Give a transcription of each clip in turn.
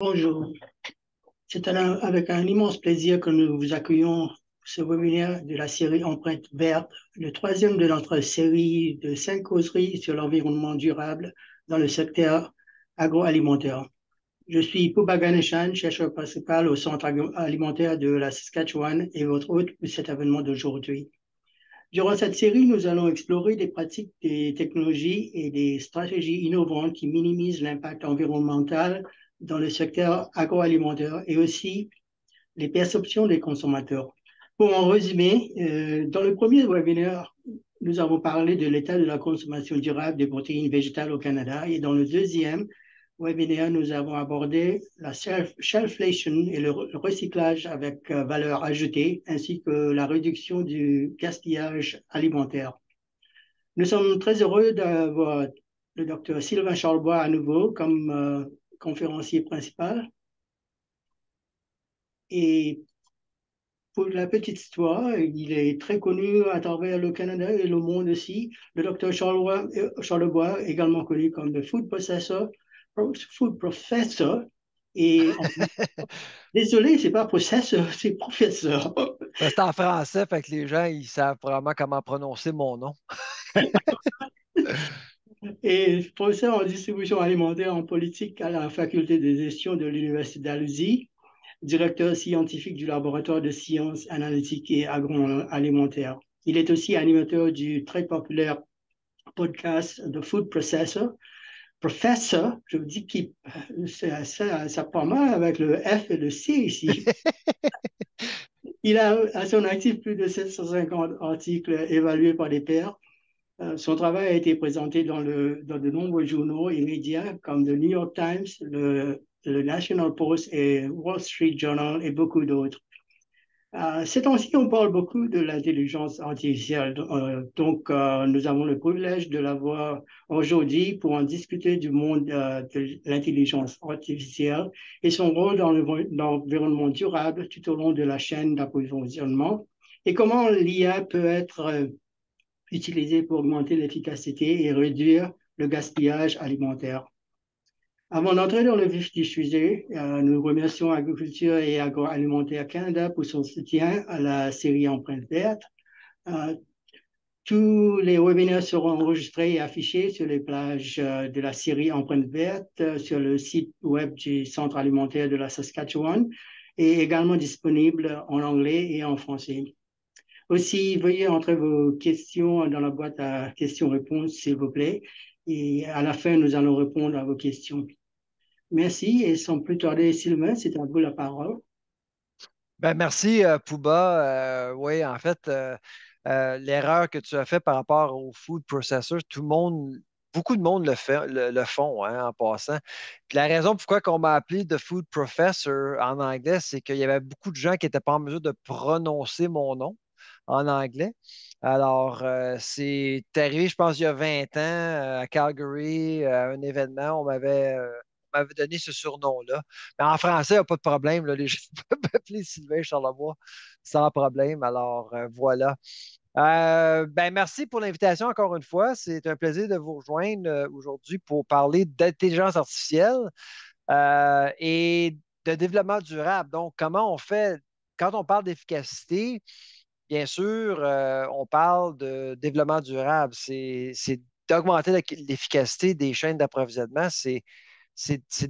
Bonjour. C'est avec un immense plaisir que nous vous accueillons ce webinaire de la série Empreinte verte, le troisième de notre série de cinq causeries sur l'environnement durable dans le secteur agroalimentaire. Je suis Pouba Ganeshan, chercheur principal au Centre alimentaire de la Saskatchewan et votre hôte pour cet événement d'aujourd'hui. Durant cette série, nous allons explorer des pratiques, des technologies et des stratégies innovantes qui minimisent l'impact environnemental dans le secteur agroalimentaire et aussi les perceptions des consommateurs. Pour en résumer, euh, dans le premier webinaire, nous avons parlé de l'état de la consommation durable des protéines végétales au Canada et dans le deuxième webinaire, nous avons abordé la shelflation et le recyclage avec euh, valeur ajoutée ainsi que la réduction du gaspillage alimentaire. Nous sommes très heureux d'avoir le docteur Sylvain Charlebois à nouveau comme euh, conférencier principal. Et pour la petite histoire, il est très connu à travers le Canada et le monde aussi. Le docteur Charlebois, euh, également connu comme le food processor, food professor. Et désolé, c'est pas processor, c'est professeur. Ben, c'est en français, fait que les gens ils savent vraiment comment prononcer mon nom. et professeur en distribution alimentaire en politique à la faculté de gestion de l'Université d'Alusie, directeur scientifique du laboratoire de sciences analytiques et agroalimentaires. Il est aussi animateur du très populaire podcast The Food Processor, Professor, je vous dis que ça, ça, ça mal avec le F et le C ici. Il a à son actif plus de 750 articles évalués par des pairs euh, son travail a été présenté dans, le, dans, de nombreux journaux et médias comme The New York Times, le, National Post et Wall Street Journal et beaucoup d'autres. Euh, ces temps on parle beaucoup de l'intelligence artificielle. Euh, donc, euh, nous avons le privilège de l'avoir aujourd'hui pour en discuter du monde de l'intelligence artificielle et son rôle dans l'environnement durable tout au long de la chaîne d'approvisionnement et comment l'IA peut être utilisés pour augmenter l'efficacité et réduire le gaspillage alimentaire. Avant d'entrer dans le vif du sujet, euh, nous remercions Agriculture et Agroalimentaire Canada pour son soutien à la série Empreinte verte. Euh, tous les webinaires seront enregistrés et affichés sur les plages euh, de la série Empreinte verte sur le site web du Centre alimentaire de la Saskatchewan et également disponible en anglais et en français. Aussi, veuillez entrer vos questions dans la boîte à questions-réponses, s'il vous plaît. Et à la fin, nous allons répondre à vos questions. Merci. Et sans plus tarder, Sylvain, c'est à vous la parole. Ben merci, euh, Pouba. Euh, oui, en fait, euh, l'erreur que tu as faite par rapport au food processor, tout le monde, beaucoup de monde le, le, font hein, en passant. la raison pourquoi on m'a appelé The Food Professor en anglais, c'est qu'il y avait beaucoup de gens qui n'étaient pas en mesure de prononcer mon nom en anglais. Alors, euh, c'est arrivé, je pense, il y a 20 ans euh, à Calgary, euh, à un événement. On m'avait donné ce surnom-là. Mais en français, il n'y a pas de problème. Là, les gens peuvent appeler Sylvain Charlevoix sans problème. Alors, voilà. ben, merci pour l'invitation encore une fois. C'est un plaisir de vous rejoindre aujourd'hui pour parler d'intelligence artificielle et de développement durable. Donc, comment on fait quand on parle d'efficacité? Bien sûr, euh, on parle de développement durable, c'est d'augmenter l'efficacité des chaînes d'approvisionnement. C'est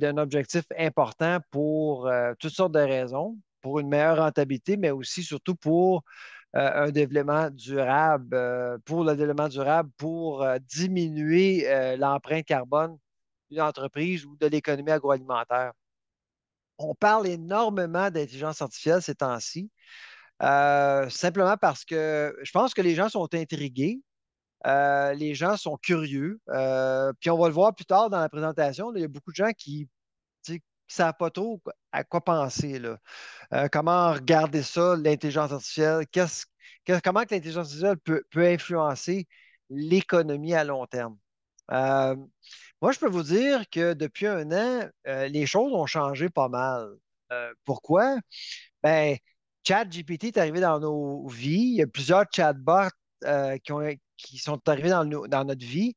un objectif important pour euh, toutes sortes de raisons, pour une meilleure rentabilité, mais aussi surtout pour euh, un développement durable, pour le développement durable, pour diminuer l'empreinte carbone d'une entreprise ou de l'économie agroalimentaire. On parle énormément d'intelligence artificielle ces temps-ci. Euh, simplement parce que je pense que les gens sont intrigués, euh, les gens sont curieux. Euh, puis on va le voir plus tard dans la présentation, il y a beaucoup de gens qui ne savent pas trop à quoi penser. Là. comment regarder ça, l'intelligence artificielle? comment que l'intelligence artificielle peut, influencer l'économie à long terme? moi, je peux vous dire que depuis un an, les choses ont changé pas mal. pourquoi? Ben, Chat GPT est arrivé dans nos vies. Il y a plusieurs chatbots euh, qui, sont arrivés dans, notre vie.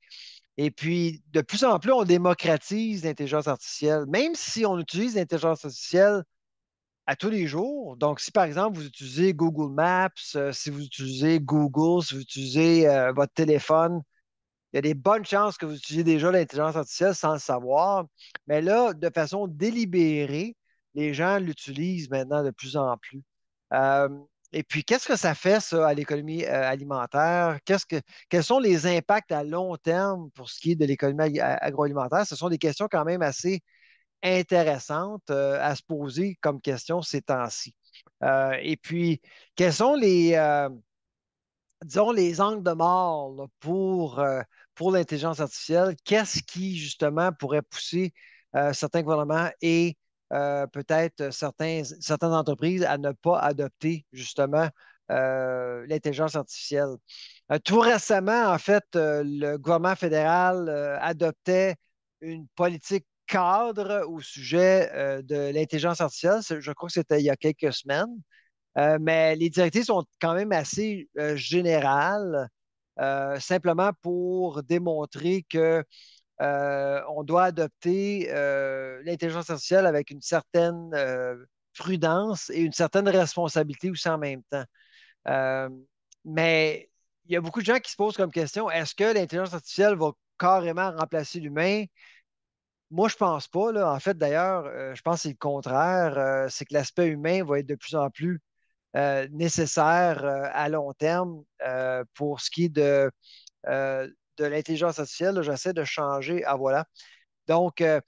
Et puis, de plus en plus, on démocratise l'intelligence artificielle, même si on utilise l'intelligence artificielle à tous les jours. Donc, si par exemple, vous utilisez Google Maps, euh, si vous utilisez Google, si vous utilisez euh, votre téléphone, il y a des bonnes chances que vous utilisez déjà l'intelligence artificielle sans le savoir. Mais là, de façon délibérée, les gens l'utilisent maintenant de plus en plus. Euh, et puis, qu'est-ce que ça fait, ça, à l'économie euh, alimentaire? quels sont les impacts à long terme pour ce qui est de l'économie agroalimentaire? Ce sont des questions quand même assez intéressantes euh, à se poser comme question ces temps-ci. et puis, quels sont les, disons, les angles de mort pour, pour l'intelligence artificielle? Qu'est-ce qui, justement, pourrait pousser certains gouvernements et euh, peut-être certains, certaines entreprises à ne pas adopter justement euh, l'intelligence artificielle. Euh, tout récemment, en fait, le gouvernement fédéral adoptait une politique cadre au sujet de l'intelligence artificielle. Je crois que c'était il y a quelques semaines. mais les directives sont quand même assez générales, simplement pour démontrer que euh, on doit adopter euh, l'intelligence artificielle avec une certaine euh, prudence et une certaine responsabilité aussi en même temps. mais il y a beaucoup de gens qui se posent comme question, est-ce que l'intelligence artificielle va carrément remplacer l'humain? Moi, je ne pense pas. En fait, d'ailleurs, je pense que c'est le contraire. c'est que l'aspect humain va être de plus en plus nécessaire à long terme pour ce qui est de, l'intelligence artificielle, j'essaie de changer. Ah voilà. Donc, euh,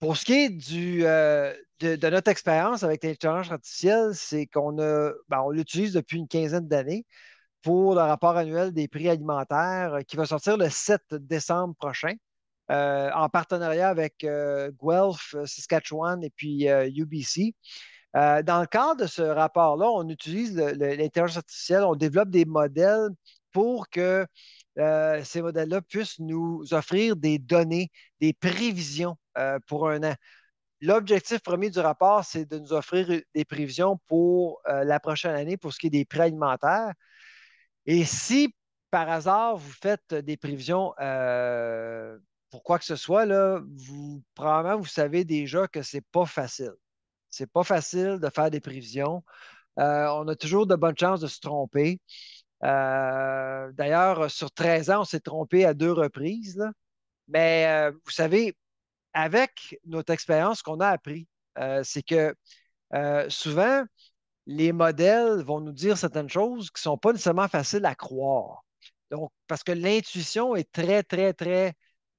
pour ce qui est euh, de, notre expérience avec l'intelligence artificielle, c'est qu'on ben, l'utilise depuis une quinzaine d'années pour le rapport annuel des prix alimentaires euh, qui va sortir le 7 décembre prochain. en partenariat avec Guelph, Saskatchewan et puis UBC. dans le cadre de ce rapport-là, on utilise l'intelligence artificielle, on développe des modèles pour que euh, ces modèles-là puissent nous offrir des données, des prévisions euh, pour un an. L'objectif premier du rapport, c'est de nous offrir des prévisions pour euh, la prochaine année pour ce qui est des prix alimentaires. Et si par hasard vous faites des prévisions pour quoi que ce soit, là, probablement vous savez déjà que ce n'est pas facile. Ce n'est pas facile de faire des prévisions. on a toujours de bonnes chances de se tromper. Euh, d'ailleurs, euh, sur 13 ans, on s'est trompé à deux reprises. Mais euh, vous savez, avec notre expérience, ce qu'on a appris, c'est que souvent, les modèles vont nous dire certaines choses qui ne sont pas nécessairement faciles à croire. Donc, parce que l'intuition est très, très, très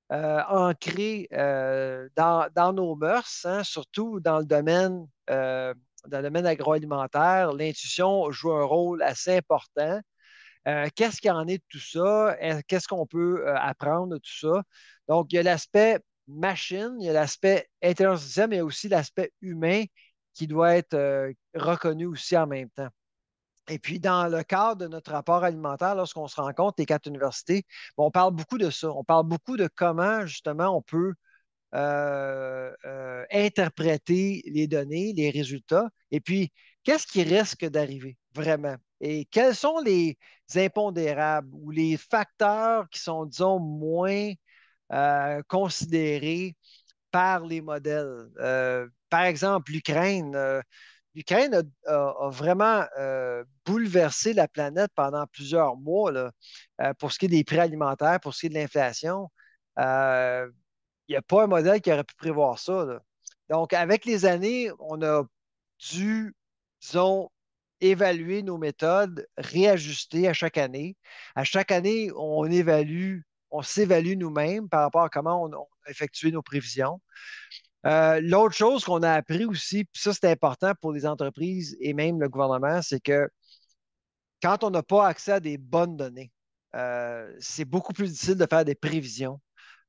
ancrée dans, nos mœurs, hein, surtout dans le domaine, dans le domaine agroalimentaire. L'intuition joue un rôle assez important. Euh, qu'est-ce qu'il en est de tout ça? Qu'est-ce qu'on peut euh, apprendre de tout ça? Donc, il y a l'aspect machine, il y a l'aspect intelligence mais il y a aussi l'aspect humain qui doit être euh, reconnu aussi en même temps. Et puis, dans le cadre de notre rapport alimentaire, lorsqu'on se rencontre, les quatre universités, on parle beaucoup de ça. On parle beaucoup de comment, justement, on peut interpréter les données, les résultats. Et puis, qu'est-ce qui risque d'arriver vraiment? Et quels sont les impondérables ou les facteurs qui sont, disons, moins euh, considérés par les modèles? Euh, par exemple, l'Ukraine. Euh, L'Ukraine a, vraiment bouleversé la planète pendant plusieurs mois pour ce qui est des prix alimentaires, pour ce qui est de l'inflation. Il n'y a pas un modèle qui aurait pu prévoir ça. Donc, avec les années, on a dû, disons, évaluer nos méthodes, réajuster à chaque année. À chaque année, on évalue, on s'évalue nous-mêmes par rapport à comment on, a effectué nos prévisions. Euh, l'autre chose qu'on a appris aussi, ça c'est important pour les entreprises et même le gouvernement, c'est que quand on n'a pas accès à des bonnes données, euh, c'est beaucoup plus difficile de faire des prévisions.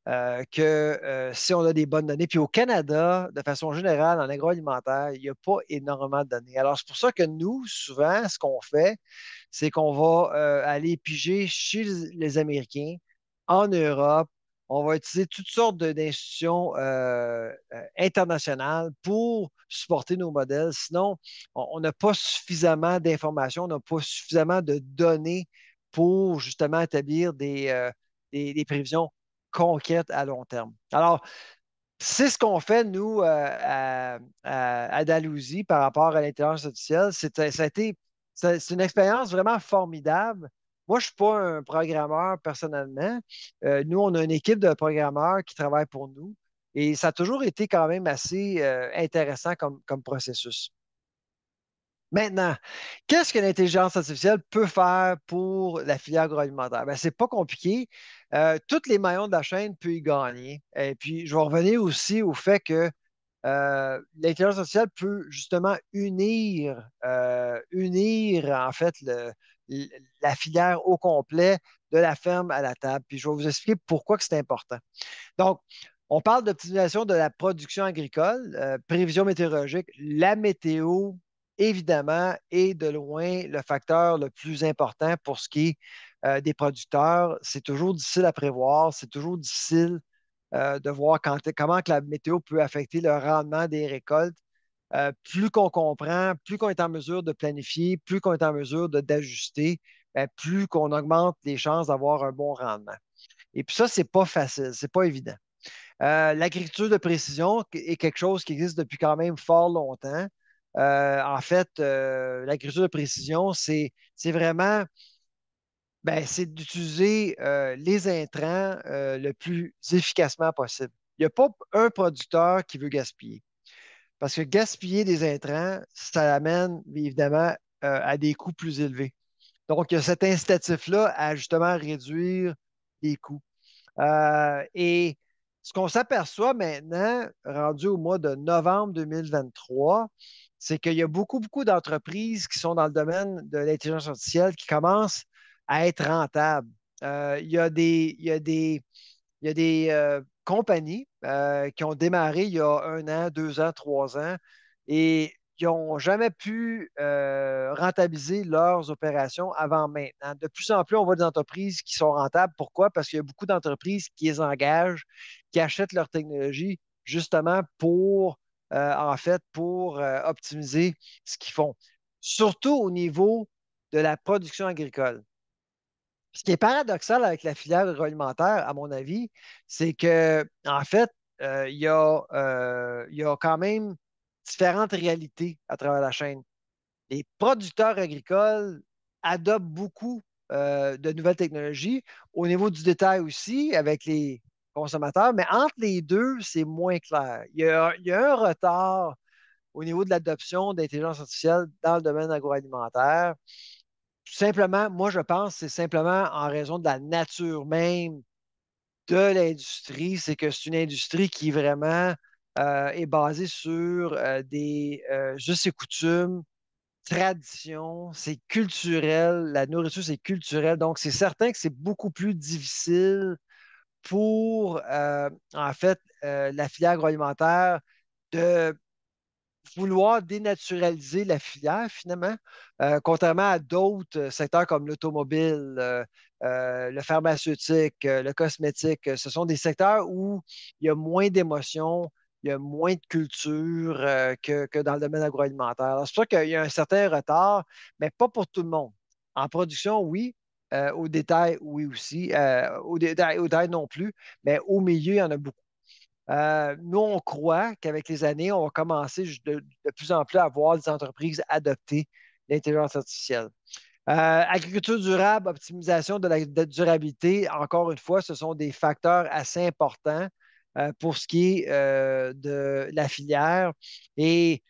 Euh, que euh, si on a des bonnes données. Puis au Canada, de façon générale, en agroalimentaire, il n'y a pas énormément de données. Alors, c'est pour ça que nous, souvent, ce qu'on fait, c'est qu'on va euh, aller piger chez les Américains, en Europe. On va utiliser toutes sortes d'institutions internationales pour supporter nos modèles. Sinon, on n'a pas suffisamment d'informations, on n'a pas suffisamment de données pour justement établir des prévisions conquête à long terme. Alors, c'est ce qu'on fait, nous, euh, à, à, par rapport à l'intelligence artificielle. C'est une expérience vraiment formidable. Moi, je ne suis pas un programmeur personnellement. Euh, nous, on a une équipe de programmeurs qui travaille pour nous et ça a toujours été quand même assez euh, intéressant comme processus. Maintenant, qu'est-ce que l'intelligence artificielle peut faire pour la filière agroalimentaire? Ben, Ce n'est pas compliqué. Euh, tous les maillons de la chaîne peuvent y gagner. Et puis, je vais revenir aussi au fait que euh, l'intelligence artificielle peut justement unir, euh, unir en fait la filière au complet de la ferme à la table. Puis, je vais vous expliquer pourquoi c'est important. Donc, on parle d'optimisation de la production agricole, euh, prévision météorologique, la météo, évidemment, est de loin le facteur le plus important pour ce qui est euh, des producteurs. C'est toujours difficile à prévoir, c'est toujours difficile euh, de voir comment que la météo peut affecter le rendement des récoltes. Euh, plus qu'on comprend, plus qu'on est en mesure de planifier, plus qu'on est en mesure d'ajuster, ben, plus qu'on augmente les chances d'avoir un bon rendement. Et puis ça, ce n'est pas facile, ce n'est pas évident. L'agriculture de précision est quelque chose qui existe depuis quand même fort longtemps. Euh, en fait, euh, l'agriculture de précision, c'est vraiment ben, c'est d'utiliser euh, les intrants le plus efficacement possible. Il n'y a pas un producteur qui veut gaspiller. Parce que gaspiller des intrants, ça amène évidemment à des coûts plus élevés. Donc, il y a cet incitatif-là à justement réduire les coûts. et ce qu'on s'aperçoit maintenant, rendu au mois de novembre 2023, c'est qu'il y a beaucoup, beaucoup d'entreprises qui sont dans le domaine de l'intelligence artificielle qui commencent à être rentables. Euh, il y a des, compagnies qui ont démarré il y a un an, deux ans, trois ans et qui n'ont jamais pu euh, rentabiliser leurs opérations avant maintenant. De plus en plus, on voit des entreprises qui sont rentables. Pourquoi? Parce qu'il y a beaucoup d'entreprises qui les engagent, qui achètent leur technologie justement pour euh, en fait, pour euh, optimiser ce qu'ils font, surtout au niveau de la production agricole. Ce qui est paradoxal avec la filière agroalimentaire, à mon avis, c'est que, en fait, euh, il, y a, y quand même différentes réalités à travers la chaîne. Les producteurs agricoles adoptent beaucoup de nouvelles technologies. Au niveau du détail aussi, avec les consommateurs, mais entre les deux, c'est moins clair. Il y, a, un retard au niveau de l'adoption d'intelligence artificielle dans le domaine agroalimentaire. Tout simplement, moi, je pense, que c'est simplement en raison de la nature même de l'industrie. C'est que c'est une industrie qui vraiment euh, est basée sur euh, des euh, coutumes, traditions, c'est culturel, la nourriture, c'est culturel. Donc, c'est certain que c'est beaucoup plus difficile pour, euh, en fait, euh, la filière agroalimentaire de vouloir dénaturaliser la filière, finalement, euh, contrairement à d'autres secteurs comme l'automobile, le pharmaceutique, le cosmétique. Ce sont des secteurs où il y a moins d'émotions, il y a moins de culture que, dans le domaine agroalimentaire. C'est sûr qu'il y a un certain retard, mais pas pour tout le monde. En production, oui, euh, au détail, oui aussi. Euh, au, détail, non plus. Mais au milieu, il y en a beaucoup. Euh, nous, on croit qu'avec les années, on va commencer de, plus en plus à voir des entreprises adopter l'intelligence artificielle. agriculture durable, optimisation de la durabilité, encore une fois, ce sont des facteurs assez importants pour ce qui est de la filière. Et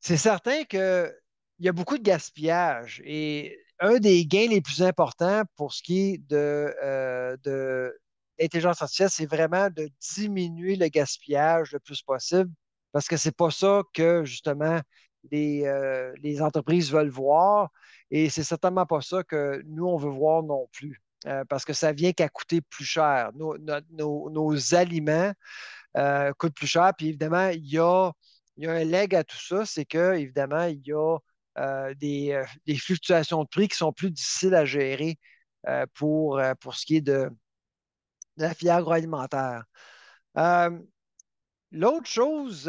c'est certain qu'il y a beaucoup de gaspillage et un des gains les plus importants pour ce qui est euh, de, l'intelligence artificielle, c'est vraiment de diminuer le gaspillage le plus possible parce que ce n'est pas ça que justement euh, les, entreprises veulent voir et c'est certainement pas ça que nous on veut voir non plus euh, parce que ça vient qu'à coûter plus cher. Nos, aliments coûtent plus cher puis évidemment il y a, un leg à tout ça, c'est que évidemment il y a euh, euh, des, fluctuations de prix qui sont plus difficiles à gérer euh, pour, ce qui est de, la filière agroalimentaire. L'autre chose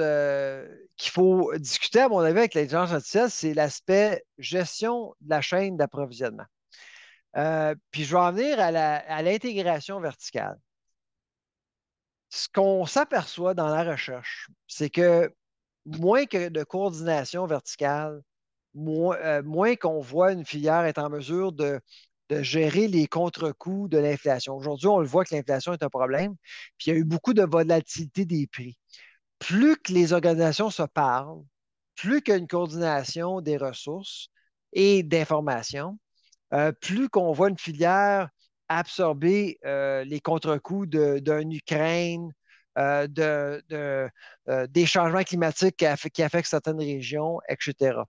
qu'il faut discuter, à mon avis, avec l'intelligence artificielle, c'est l'aspect gestion de la chaîne d'approvisionnement. puis je vais en venir à l'intégration verticale. Ce qu'on s'aperçoit dans la recherche, c'est que moins que de coordination verticale, euh, moins, qu'on voit une filière être en mesure de, gérer les contre-coups de l'inflation. Aujourd'hui, on le voit que l'inflation est un problème, puis il y a eu beaucoup de volatilité des prix. Plus que les organisations se parlent, plus qu'il y a une coordination des ressources et d'informations, euh, plus qu'on voit une filière absorber euh, les contre-coups d'un Ukraine, de, des changements climatiques qui, affectent certaines régions, etc.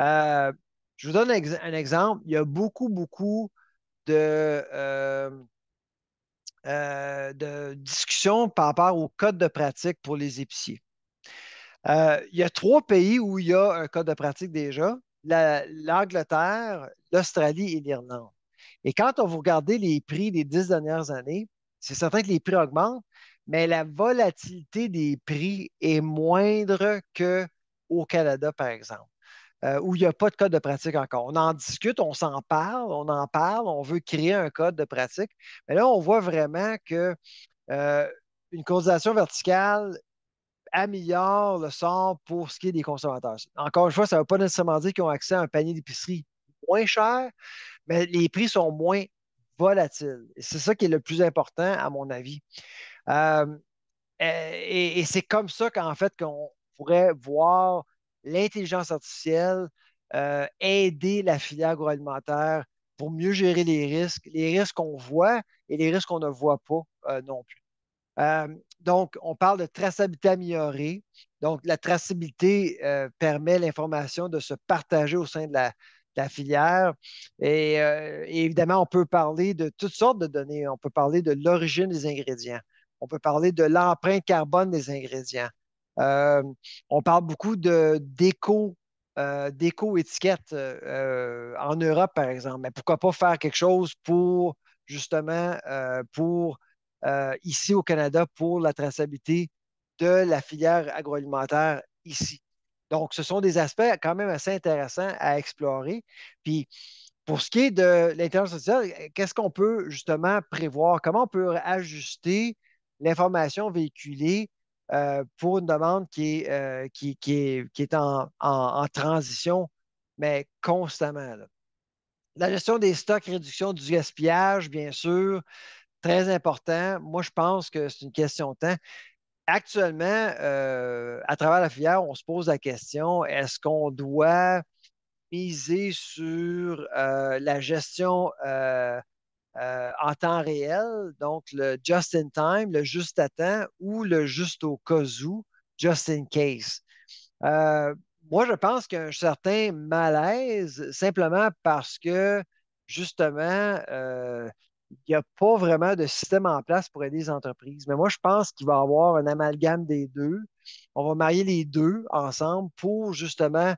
Euh, je vous donne un, exemple. Il y a beaucoup, beaucoup euh, euh, de, discussions par rapport au code de pratique pour les épiciers. il y a trois pays où il y a un code de pratique déjà, l'Angleterre, l'Australie et l'Irlande. Et quand on vous regardez les prix des dix dernières années, c'est certain que les prix augmentent, mais la volatilité des prix est moindre qu'au Canada, par exemple. Euh, où il n'y a pas de code de pratique encore. On en discute, on s'en parle, on en parle, on veut créer un code de pratique. Mais là, on voit vraiment que euh, verticale améliore le sort pour ce qui est des consommateurs. Encore une fois, ça ne veut pas nécessairement dire qu'ils ont accès à un panier d'épicerie moins cher, mais les prix sont moins volatiles. Et c'est ça qui est le plus important, à mon avis. Euh, et, et c'est comme ça qu'en fait, qu'on pourrait voir l'intelligence artificielle, euh, aider la filière agroalimentaire pour mieux gérer les risques, les risques qu'on voit et les risques qu'on ne voit pas euh, non plus. Euh, donc, on parle de traçabilité améliorée. Donc, la traçabilité permet l'information de se partager au sein de la, filière. et, évidemment, on peut parler de toutes sortes de données. On peut parler de l'origine des ingrédients. On peut parler de l'empreinte carbone des ingrédients. Euh, on parle beaucoup de déco euh, d'éco-étiquette euh, euh, en Europe, par exemple. Mais pourquoi pas faire quelque chose pour, justement, pour ici au Canada, pour la traçabilité de la filière agroalimentaire ici. Donc, ce sont des aspects quand même assez intéressants à explorer. Puis, pour ce qui est de l'intelligence sociale, qu'est-ce qu'on peut justement prévoir? Comment on peut ajuster l'information véhiculée euh, pour une demande qui est, euh, en, transition, mais constamment. La gestion des stocks, réduction du gaspillage, bien sûr, très important. Moi, je pense que c'est une question de temps. Actuellement, euh, à travers la filière, on se pose la question, est-ce qu'on doit miser sur la gestion euh, en temps réel, donc le just in time, le juste à temps ou le juste au cas où, just in case. Euh, moi, je pense qu'il y a un certain malaise, simplement parce que justement, euh, il n'y a pas vraiment de système en place pour aider les entreprises. Mais moi, je pense qu'il va y avoir un amalgame des deux. On va marier les deux ensemble pour justement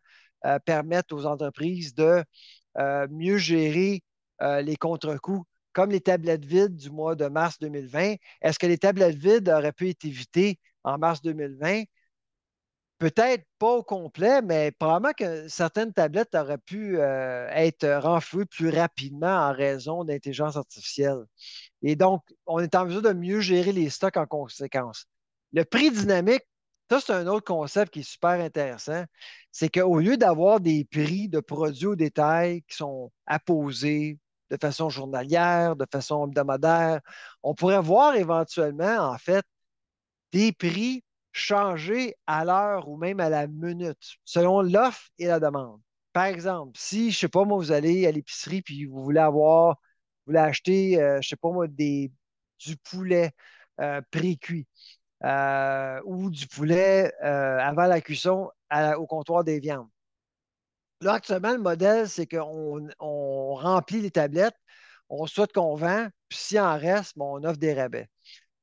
permettre aux entreprises de mieux gérer les contre-coups comme les tablettes vides du mois de mars 2020, est-ce que les tablettes vides auraient pu être évitées en mars 2020? Peut-être pas au complet, mais probablement que certaines tablettes auraient pu euh, être renflouées plus rapidement en raison d'intelligence artificielle. Et donc, on est en mesure de mieux gérer les stocks en conséquence. Le prix dynamique, ça, c'est un autre concept qui est super intéressant. C'est qu'au lieu d'avoir des prix de produits au détail qui sont apposés, de façon journalière, de façon hebdomadaire. On pourrait voir éventuellement, en fait, des prix changer à l'heure ou même à la minute, selon l'offre et la demande. Par exemple, si, je ne sais pas, moi, vous allez à l'épicerie puis vous voulez avoir, vous voulez acheter, euh, je ne sais pas, moi, des, du poulet euh, pré-cuit euh, ou du poulet avant la cuisson au comptoir des viandes. Là, actuellement, le modèle, c'est qu'on remplit les tablettes, on souhaite qu'on vend, puis s'il en reste, on offre des rabais.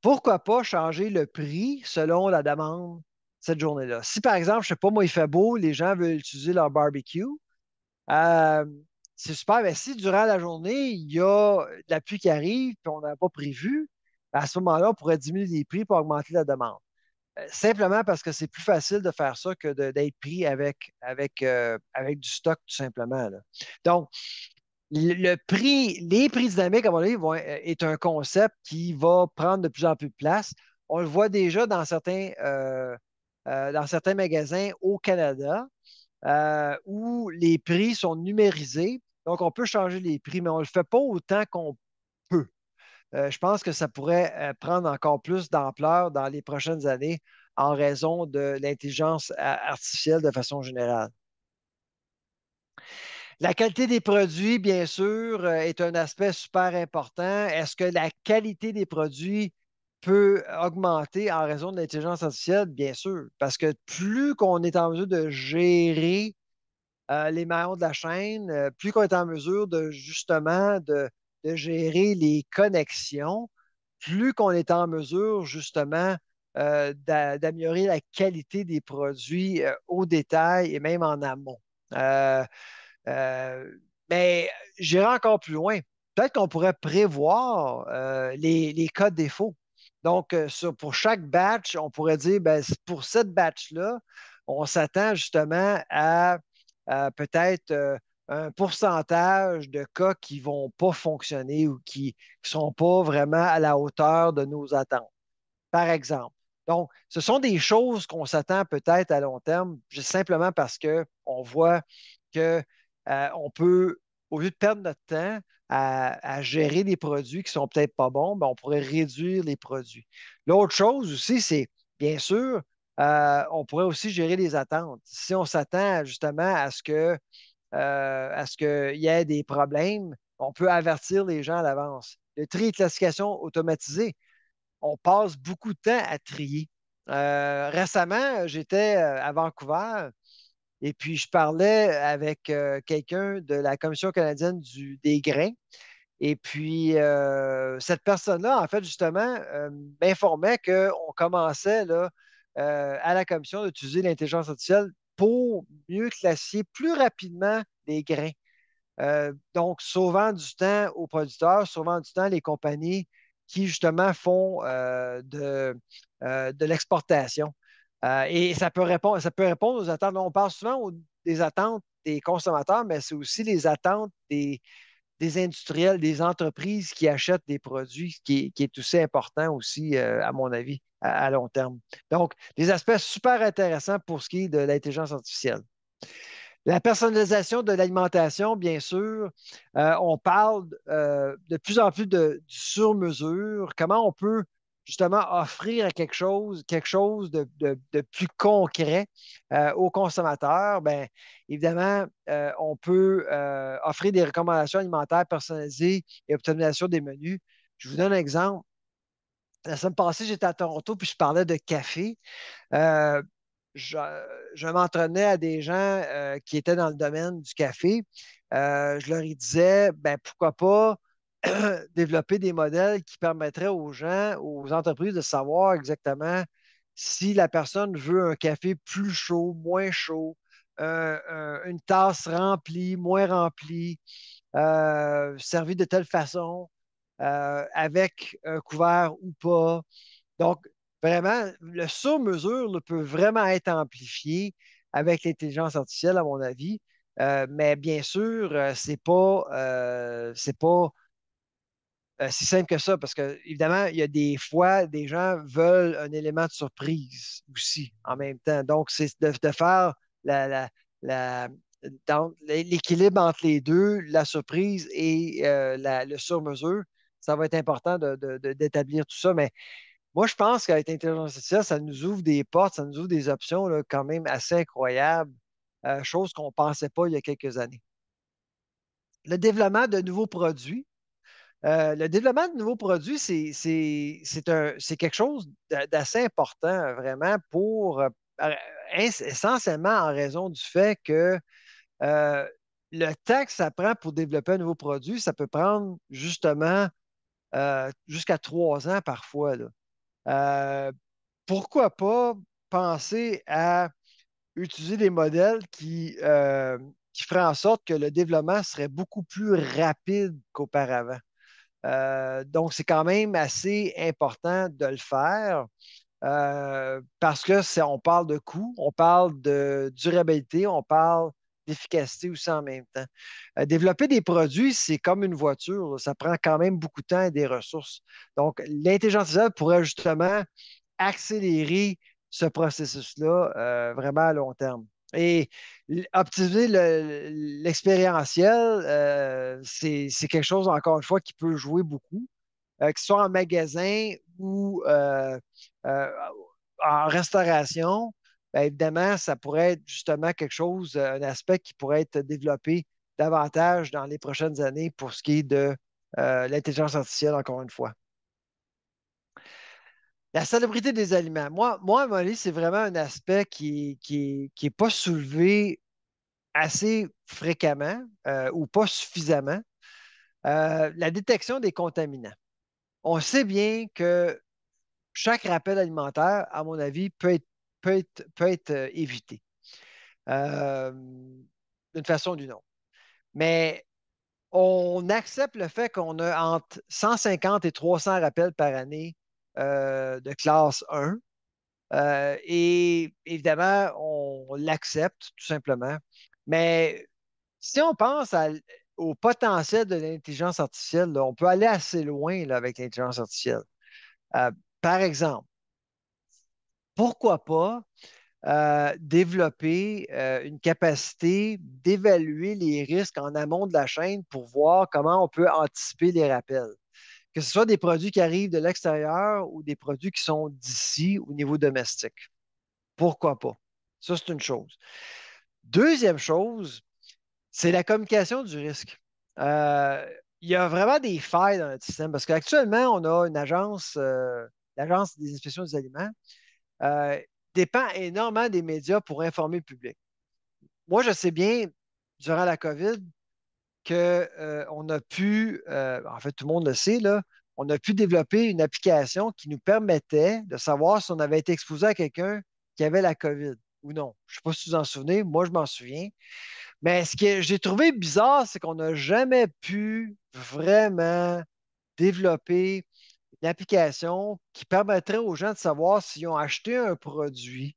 Pourquoi pas changer le prix selon la demande cette journée-là? Si, par exemple, je sais pas, moi, il fait beau, les gens veulent utiliser leur barbecue, euh, c'est super. Mais ben, si durant la journée, il y a de la pluie qui arrive, puis on n'a pas prévu, ben, à ce moment-là, on pourrait diminuer les prix pour augmenter la demande. Euh, simplement parce que c'est plus facile de faire ça que d'être pris avec, avec, euh, avec du stock, tout simplement. Donc, le, prix, les prix dynamiques, à mon avis, euh, est un concept qui va prendre de plus en plus de place. On le voit déjà dans certains, dans certains magasins au Canada où les prix sont numérisés. Donc, on peut changer les prix, mais on ne le fait pas autant qu'on euh, je pense que ça pourrait euh, prendre encore plus d'ampleur dans les prochaines années en raison de l'intelligence artificielle de façon générale. La qualité des produits, bien sûr, euh, est un aspect super important. Est-ce que la qualité des produits peut augmenter en raison de l'intelligence artificielle? Bien sûr, parce que plus qu'on est en mesure de gérer les maillons de la chaîne, plus qu'on est en mesure de justement de de gérer les connexions, plus qu'on est en mesure justement euh, d'améliorer la qualité des produits euh, au détail et même en amont. Euh, mais j'irai encore plus loin. Peut-être qu'on pourrait prévoir les, cas de défaut. Donc, pour chaque batch, on pourrait dire, ben, pour cette batch-là, on s'attend justement à peut-être un pourcentage de cas qui ne vont pas fonctionner ou qui ne sont pas vraiment à la hauteur de nos attentes, par exemple. Donc, ce sont des choses qu'on s'attend peut-être à long terme, simplement parce qu'on voit qu'on euh, peut, au lieu de perdre notre temps à, gérer des produits qui ne sont peut-être pas bons, ben, on pourrait réduire les produits. L'autre chose aussi, c'est bien sûr, euh, on pourrait aussi gérer les attentes. Si on s'attend justement à ce que euh, à ce qu'il y ait des problèmes, on peut avertir les gens à l'avance. Le tri et classification automatisé, on passe beaucoup de temps à trier. Euh, récemment, j'étais euh, à Vancouver et puis je parlais avec quelqu'un de la Commission canadienne des grains. Et puis, cette personne-là, en fait, justement, m'informait qu'on commençait là, à la Commission d'utiliser l'intelligence artificielle pour mieux classer plus rapidement les grains. Euh, donc, sauvant du temps aux producteurs, sauvant du temps les compagnies qui justement font euh, euh, de, l'exportation. et ça peut, répondre, ça peut répondre aux attentes. On parle souvent des attentes des consommateurs, mais c'est aussi les attentes des, des industriels, des entreprises qui achètent des produits, qui, qui est aussi important aussi, euh, à mon avis, à, long terme. Donc, des aspects super intéressants pour ce qui est de l'intelligence artificielle. La personnalisation de l'alimentation, bien sûr, euh, on parle euh, de plus en plus de, de sur-mesure, comment on peut justement offrir quelque chose, quelque chose de, plus concret euh, aux consommateurs, bien évidemment, euh, on peut euh, offrir des recommandations alimentaires personnalisées et optimisation des menus. Je vous donne un exemple. La semaine passée, j'étais à Toronto puis je parlais de café. je, je m'entraînais à des gens qui étaient dans le domaine du café. je leur disais, ben, pourquoi pas développer des modèles qui permettraient aux gens, aux entreprises de savoir exactement si la personne veut un café plus chaud, moins chaud, euh, euh, une tasse remplie, moins remplie, euh, servie de telle façon, avec un couvert ou pas. Donc, vraiment, le sur-mesure peut vraiment être amplifié avec l'intelligence artificielle, à mon avis. mais bien sûr, ce n'est pas euh, c'est simple que ça, parce que évidemment, il y a des fois, des gens veulent un élément de surprise aussi en même temps. Donc, c'est de, faire l'équilibre entre les deux, la surprise et euh, le sur-mesure. Ça va être important d'établir tout ça, mais moi, je pense qu'avec l'intelligence artificielle, ça nous ouvre des portes, ça nous ouvre des options quand même assez incroyables, euh, chose qu'on ne pensait pas il y a quelques années. Le développement de nouveaux produits, euh, le développement de nouveaux produits, c'est quelque chose d'assez important vraiment pour, euh, essentiellement en raison du fait que euh, le temps que ça prend pour développer un nouveau produit, ça peut prendre justement jusqu'à trois ans parfois. pourquoi pas penser à utiliser des modèles qui, qui feraient en sorte que le développement serait beaucoup plus rapide qu'auparavant? Euh, donc, c'est quand même assez important de le faire euh, parce que on parle de coût, on parle de durabilité, on parle d'efficacité aussi en même temps. Euh, développer des produits, c'est comme une voiture, ça prend quand même beaucoup de temps et des ressources. Donc, l'intelligence pourrait justement accélérer ce processus-là vraiment à long terme. Et optimiser l'expérientiel, euh, c'est quelque chose, encore une fois, qui peut jouer beaucoup, euh, que ce soit en magasin ou euh, en restauration. Ben, évidemment, ça pourrait être justement quelque chose, un aspect qui pourrait être développé davantage dans les prochaines années pour ce qui est de l'intelligence artificielle, encore une fois. La salubrité des aliments. Moi, moi à c'est vraiment un aspect qui n'est pas soulevé assez fréquemment euh, ou pas suffisamment. Euh, la détection des contaminants. On sait bien que chaque rappel alimentaire, à mon avis, peut être, euh, évité d'une façon ou d'une autre. Mais on accepte le fait qu'on a entre 150 et 300 rappels par année euh, de classe 1. Euh, et évidemment, on l'accepte tout simplement. Mais si on pense au potentiel de l'intelligence artificielle, on peut aller assez loin avec l'intelligence artificielle. Euh, par exemple, pourquoi pas développer une capacité d'évaluer les risques en amont de la chaîne pour voir comment on peut anticiper les rappels que ce soit des produits qui arrivent de l'extérieur ou des produits qui sont d'ici au niveau domestique. Pourquoi pas? Ça, c'est une chose. Deuxième chose, c'est la communication du risque. Euh, il y a vraiment des failles dans notre système parce qu'actuellement, on a une agence, euh, l'Agence des inspections des aliments, euh, dépend énormément des médias pour informer le public. Moi, je sais bien, durant la COVID, qu'on euh, a pu, euh, en fait, tout le monde le sait, on a pu développer une application qui nous permettait de savoir si on avait été exposé à quelqu'un qui avait la COVID ou non. Je ne sais pas si vous en souvenez, moi je m'en souviens. Mais ce que j'ai trouvé bizarre, c'est qu'on n'a jamais pu vraiment développer une application qui permettrait aux gens de savoir s'ils ont acheté un produit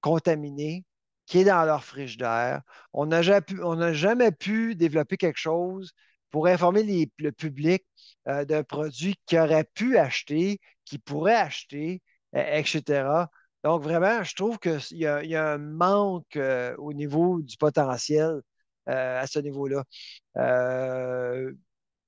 contaminé qui est dans leur friche d'air. On n'a jamais, pu développer quelque chose pour informer le public euh, d'un produit qu'il aurait pu acheter, qu'il pourrait acheter, etc. Donc, vraiment, je trouve qu'il y, a un manque euh, au niveau du potentiel euh, à ce niveau-là.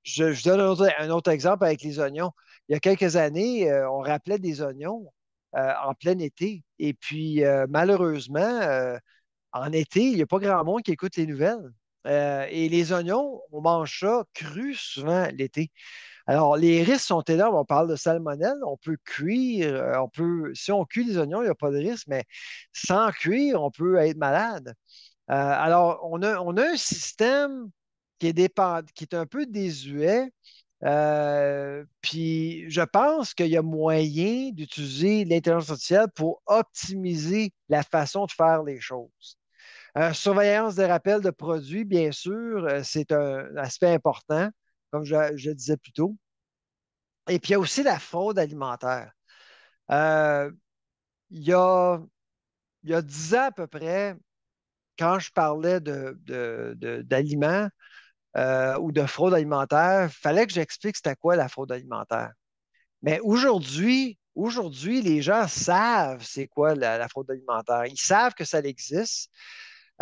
Je, je, donne un autre, exemple avec les oignons. Il y a quelques années, on rappelait des oignons, euh, en plein été. Et puis, euh, malheureusement, euh, en été, il n'y a pas grand monde qui écoute les nouvelles. et les oignons, on mange ça cru souvent l'été. Alors, les risques sont énormes. On parle de salmonelle, on peut cuire, on peut, si on cuit les oignons, il n'y a pas de risque, mais sans cuire, on peut être malade. alors, on a, on a, un système qui est, dépend, qui est un peu désuet, euh, puis je pense qu'il y a moyen d'utiliser l'intelligence artificielle pour optimiser la façon de faire les choses. Euh, surveillance des rappels de produits, bien sûr, euh, c'est un aspect important, comme je, disais plus tôt. Et puis il y a aussi la fraude alimentaire. il, y a, dix 10 ans à peu près, quand je parlais d'aliments, euh, ou de fraude alimentaire, il fallait que j'explique c'était quoi la fraude alimentaire. Mais aujourd'hui, aujourd'hui, les gens savent c'est quoi la, fraude alimentaire. Ils savent que ça existe.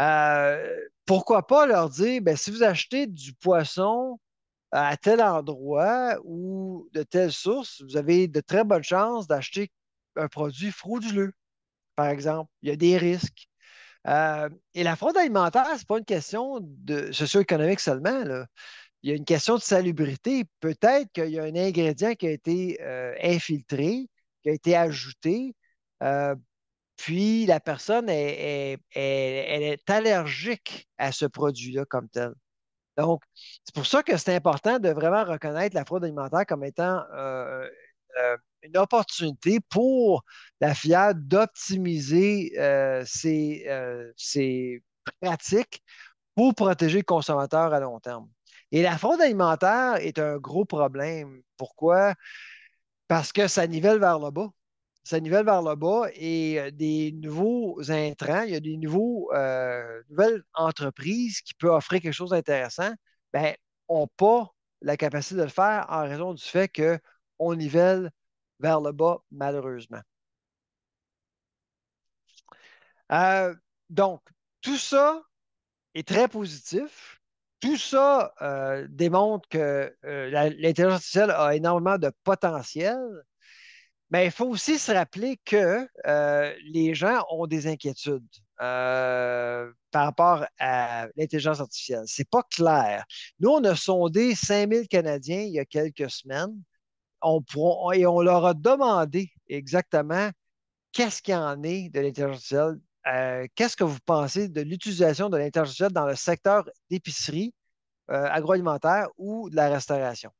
Euh, pourquoi pas leur dire, ben, si vous achetez du poisson à tel endroit ou de telle source, vous avez de très bonnes chances d'acheter un produit frauduleux, par exemple. Il y a des risques. Euh, et la fraude alimentaire, ce n'est pas une question de socio-économique seulement. Il y a une question de salubrité. Peut-être qu'il y a un ingrédient qui a été euh, infiltré, qui a été ajouté, euh, puis la personne est allergique à ce produit-là comme tel. Donc, c'est pour ça que c'est important de vraiment reconnaître la fraude alimentaire comme étant une opportunité pour la FIAD d'optimiser euh, euh, ses, pratiques pour protéger le consommateur à long terme. Et la fraude alimentaire est un gros problème. Pourquoi? Parce que ça nivelle vers le bas. Ça nivelle vers le bas et euh, des nouveaux intrants, il y a des nouveaux, nouvelles entreprises qui peuvent offrir quelque chose d'intéressant, n'ont ben, pas la capacité de le faire en raison du fait qu'on nivelle vers le bas, malheureusement. Euh, donc, tout ça est très positif. Tout ça euh, démontre que euh, l'intelligence artificielle a énormément de potentiel. Mais il faut aussi se rappeler que les gens ont des inquiétudes par rapport à l'intelligence artificielle. C'est pas clair. Nous, on a sondé 5000 Canadiens il y a quelques semaines et on leur a demandé exactement qu'est-ce qu'il y en est de l'intelligence artificielle, euh, qu'est-ce que vous pensez de l'utilisation de l'intelligence dans le secteur d'épicerie, euh, agroalimentaire ou de la restauration.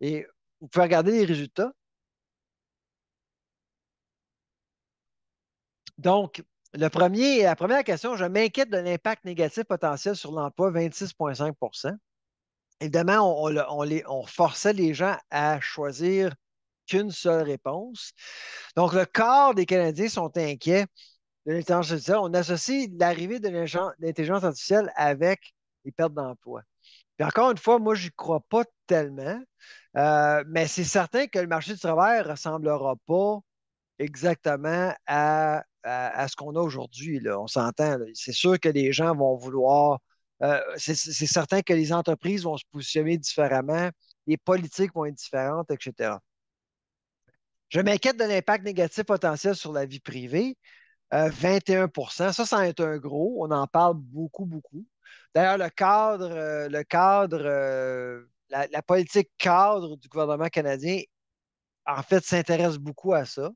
Et vous pouvez regarder les résultats. Donc, la première question, je m'inquiète de l'impact négatif potentiel sur l'emploi, 26,5 évidemment, on, forçait les gens à choisir qu'une seule réponse. Donc, le corps des Canadiens sont inquiets de l'intelligence artificielle. On associe l'arrivée de l'intelligence artificielle avec les pertes d'emploi. Puis encore une fois, moi, je n'y crois pas tellement, euh, mais c'est certain que le marché du travail ne ressemblera pas exactement à ce qu'on a aujourd'hui. On s'entend. C'est sûr que les gens vont vouloir euh, c'est certain que les entreprises vont se positionner différemment, les politiques vont être différentes, etc. Je m'inquiète de l'impact négatif potentiel sur la vie privée. 21 euh, ça, ça est un gros. On en parle beaucoup, beaucoup. D'ailleurs, le cadre, euh, le cadre la, politique cadre du gouvernement canadien, en fait, s'intéresse beaucoup à ça.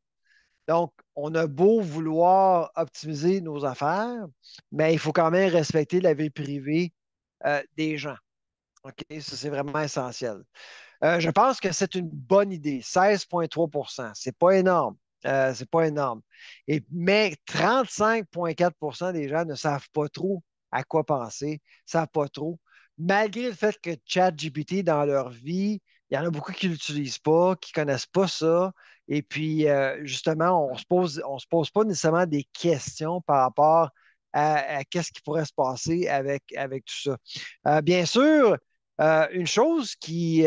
Donc, on a beau vouloir optimiser nos affaires, mais il faut quand même respecter la vie privée euh, des gens. OK? Ça, c'est vraiment essentiel. Euh, je pense que c'est une bonne idée. 16,3 c'est pas énorme. Euh, c'est pas énorme. Et, mais 35,4 des gens ne savent pas trop à quoi penser, savent pas trop. Malgré le fait que ChatGPT, dans leur vie, il y en a beaucoup qui ne l'utilisent pas, qui ne connaissent pas ça, et puis, euh, justement, on ne se, pose, pas nécessairement des questions par rapport à, qu'est-ce qui pourrait se passer avec, tout ça. Euh, bien sûr, euh, une chose qui,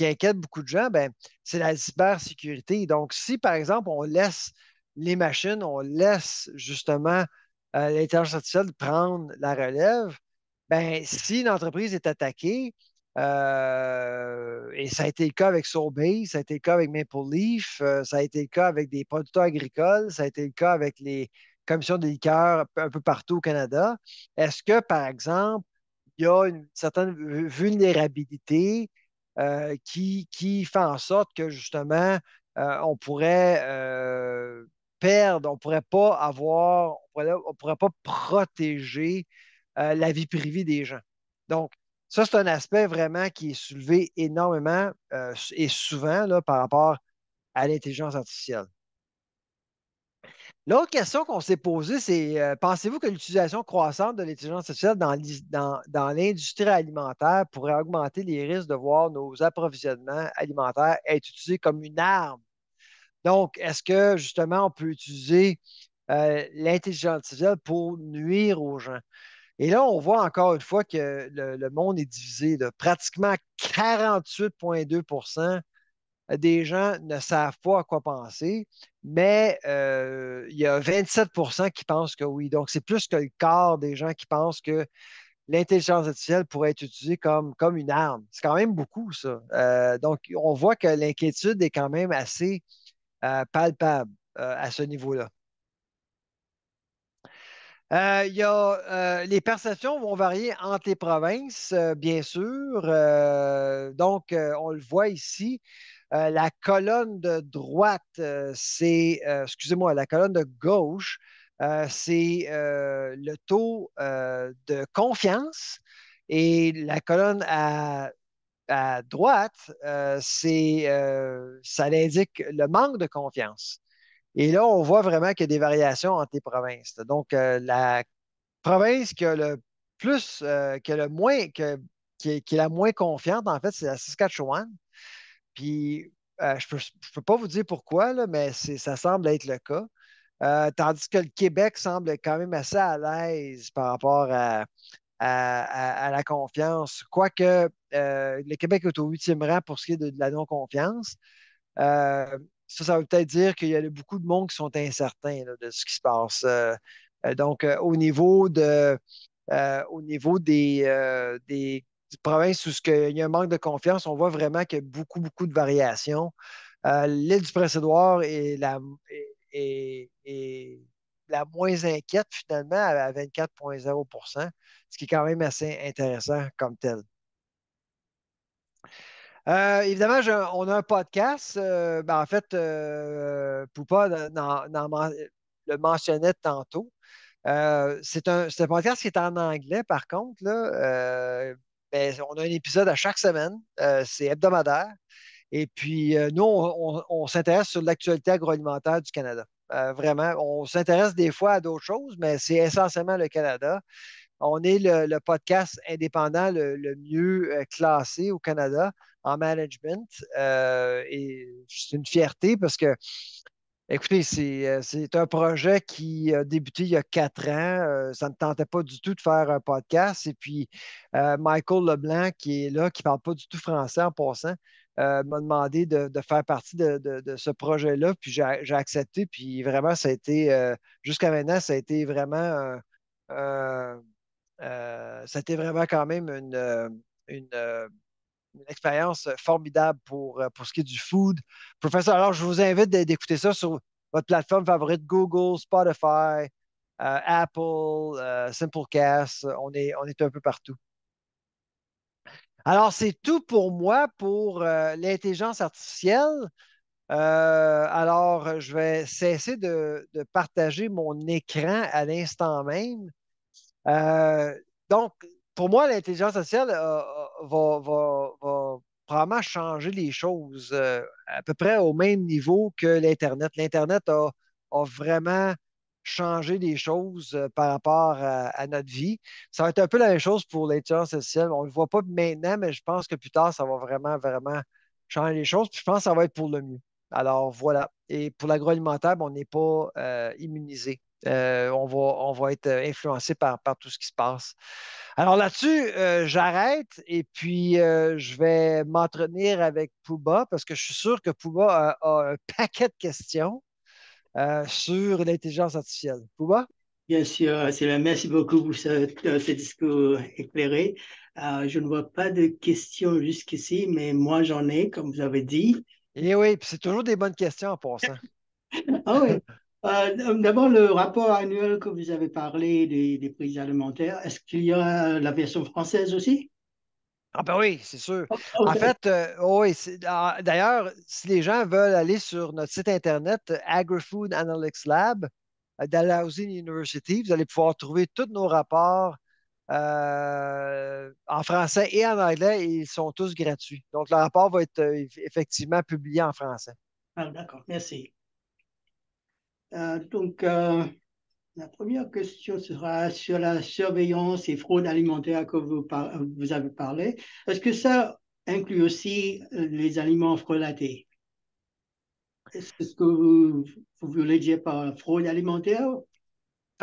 inquiète beaucoup de gens, ben, c'est la cybersécurité. Donc, si, par exemple, on laisse les machines, on laisse justement l'intelligence artificielle prendre la relève, ben, si une entreprise est attaquée, euh, et ça a été le cas avec Sorbet, ça a été le cas avec Maple Leaf, euh, ça a été le cas avec des producteurs agricoles, ça a été le cas avec les commissions de liqueurs un peu partout au Canada. Est-ce que, par exemple, il y a une certaine vulnérabilité euh, qui, qui, fait en sorte que, justement, on pourrait perdre, on pourrait pas avoir, on ne pourrait pas protéger la vie privée des gens? Donc, ça, c'est un aspect vraiment qui est soulevé énormément euh, et souvent par rapport à l'intelligence artificielle. L'autre question qu'on s'est posée, c'est euh, pensez-vous que l'utilisation croissante de l'intelligence artificielle dans, l'industrie alimentaire pourrait augmenter les risques de voir nos approvisionnements alimentaires être utilisés comme une arme? Donc, est-ce que justement on peut utiliser euh, l'intelligence artificielle pour nuire aux gens? Et là, on voit encore une fois que le, monde est divisé. Pratiquement 48,2 des gens ne savent pas à quoi penser, mais euh, il y a 27 qui pensent que oui. Donc, c'est plus que le quart des gens qui pensent que l'intelligence artificielle pourrait être utilisée comme, comme une arme. C'est quand même beaucoup, ça. Euh, donc, on voit que l'inquiétude est quand même assez euh, palpable à ce niveau-là. Euh, y euh, les perceptions vont varier entre les provinces, euh, bien sûr. donc, on le voit ici. la colonne de droite, c'est, excusez-moi, la colonne de gauche, c'est le taux de confiance. Et la colonne à, droite, c'est, ça indique le manque de confiance. Et là, on voit vraiment qu'il y a des variations entre les provinces. Donc, euh, la province qui a le plus, euh, le moins, qui, est, la moins confiante, en fait, c'est la Saskatchewan. Puis, euh, je ne peux, pas vous dire pourquoi, là, mais ça semble être le cas. tandis que le Québec semble quand même assez à l'aise par rapport à, la confiance, quoique le Québec est au huitième rang pour ce qui est de, la non-confiance. Ça, ça veut peut-être dire qu'il y a beaucoup de monde qui sont incertains de ce qui se passe. Euh, euh, donc, euh, au niveau de au niveau des, des provinces où il y a un manque de confiance, on voit vraiment qu'il y a beaucoup, beaucoup de variations. L'île du Prince-Édouard est la, est la moins inquiète finalement à 24,0 ce qui est quand même assez intéressant comme tel. Euh, évidemment, on a un podcast. Euh, ben, en fait, euh, Poupa le mentionnait tantôt. c'est un, podcast qui est en anglais, par contre. Ben, on a un épisode à chaque semaine. c'est hebdomadaire. Et puis, nous, on, s'intéresse sur l'actualité agroalimentaire du Canada. vraiment, on s'intéresse des fois à d'autres choses, mais c'est essentiellement le Canada. On est le, podcast indépendant le mieux classé au Canada en management. Euh, et c'est une fierté parce que, écoutez, euh, c'est un projet qui a débuté il y a quatre ans. Euh, ça ne tentait pas du tout de faire un podcast. Et puis, Michael Leblanc, qui est là, qui ne parle pas du tout français en passant, m'a demandé de, faire partie de, ce projet-là. Puis j'ai accepté. Puis vraiment, ça a été, jusqu'à maintenant, ça a été vraiment ça a été vraiment quand même une, une une expérience euh, formidable pour, euh, pour ce qui est du food. Professeur, alors je vous invite d'écouter ça sur votre plateforme favorite, Google, Spotify, euh, Apple, Simplecast. On est, on est un peu partout. Alors, c'est tout pour moi pour l'intelligence artificielle. alors, je vais cesser de, de partager mon écran à l'instant même. donc, pour moi, l'intelligence sociale euh, euh, va, va, probablement changer les choses euh, à peu près au même niveau que l'Internet. L'Internet a, vraiment changé les choses par rapport à, notre vie. Ça va être un peu la même chose pour l'intelligence sociale. On ne le voit pas maintenant, mais je pense que plus tard, ça va vraiment, vraiment changer les choses. Puis je pense que ça va être pour le mieux. Alors voilà. Et pour l'agroalimentaire, ben, on n'est pas immunisé euh, on, va, on va être euh, influencé par, tout ce qui se passe. Alors là-dessus, euh, j'arrête et puis je vais m'entretenir avec Pouba parce que je suis sûr que Pouba a, un paquet de questions sur l'intelligence artificielle. Pouba? Bien sûr, là, merci beaucoup pour ce, discours éclairé. je ne vois pas de questions jusqu'ici, mais moi j'en ai, comme vous avez dit. Et eh oui, c'est toujours des bonnes questions en passant. ah oui, euh, d'abord, le rapport annuel que vous avez parlé des, prises alimentaires, est-ce qu'il y a la version française aussi? Ah ben oui, c'est sûr. Oh, oh, en ben. fait, euh, oh oui, ah, d'ailleurs, si les gens veulent aller sur notre site Internet euh, AgriFood Analytics Lab de Dalhousie University, vous allez pouvoir trouver tous nos rapports en français et en anglais. Et ils sont tous gratuits. Donc, le rapport va être effectivement publié en français. Ah, d'accord, merci. Euh, donc, euh, la première question sera sur la surveillance et fraude alimentaire que vous, vous avez parlé. Est-ce que ça inclut aussi euh, les aliments frelatés Est-ce que vous, voulez dire par fraude alimentaire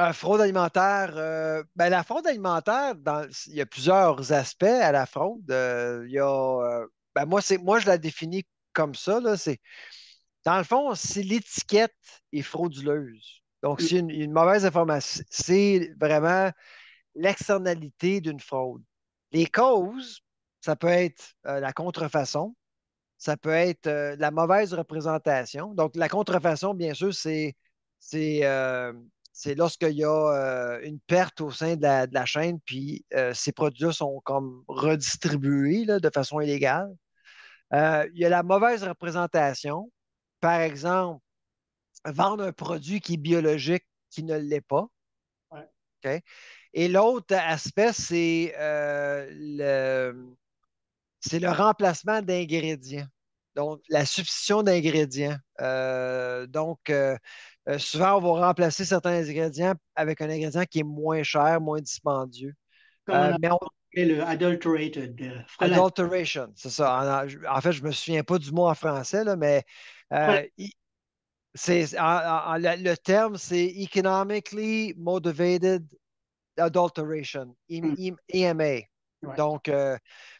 ah, fraude alimentaire, ben, la fraude alimentaire, il y a plusieurs aspects à la fraude. il y a, ben, moi, moi, je la définis comme ça. C'est dans le fond, si l'étiquette est frauduleuse. Donc, c'est mm. une, mauvaise information. C'est vraiment l'externalité d'une fraude. Les causes, ça peut être euh, la contrefaçon, ça peut être euh, la mauvaise représentation. Donc, la contrefaçon, bien sûr, c'est lorsque euh, lorsqu'il y a une perte au sein de la, chaîne, puis ces produits sont comme redistribués de façon illégale. il y a la mauvaise représentation, par exemple, vendre un produit qui est biologique qui ne l'est pas. Et l'autre aspect, euh, c'est le, remplacement d'ingrédients. Donc, la substitution d'ingrédients. Euh, donc, euh, souvent, on va remplacer certains ingrédients avec un ingrédient qui est moins cher, moins dispendieux. Comme on mais le adulterated. Adulteration, c'est ça. En, fait, je ne me souviens pas du mot en français, là, mais euh, c'est, le terme, c'est Economically Motivated Adulteration, hmm. EMA. Donc, euh,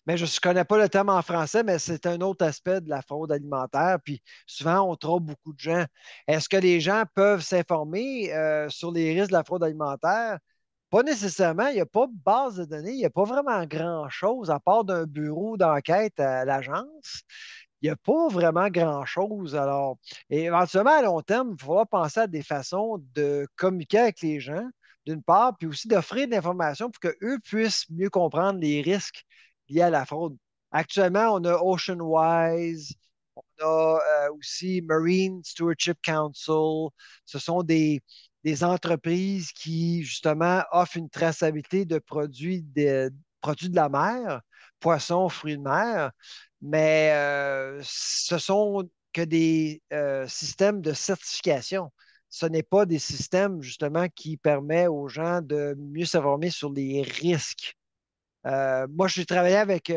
mais je ne connais pas le terme en français, mais c'est un autre aspect de la fraude alimentaire. Puis souvent, on trouve beaucoup de gens. Est-ce que les gens peuvent s'informer euh, sur les risques de la fraude alimentaire? Pas nécessairement. Il n'y a pas de base de données. Il n'y a pas vraiment grand-chose à part d'un bureau d'enquête à l'agence il n'y a pas vraiment grand-chose. Alors, et éventuellement, à long terme, il faudra penser à des façons de communiquer avec les gens, d'une part, puis aussi d'offrir de l'information pour qu'eux puissent mieux comprendre les risques liés à la fraude. Actuellement, on a OceanWise, on a euh, aussi Marine Stewardship Council. Ce sont des, entreprises qui, justement, offrent une traçabilité de produits de, produits de la mer, poissons, fruits de mer mais euh, ce sont que des euh, systèmes de certification. Ce n'est pas des systèmes, justement, qui permettent aux gens de mieux s'informer sur les risques. Euh, moi, j'ai travaillé avec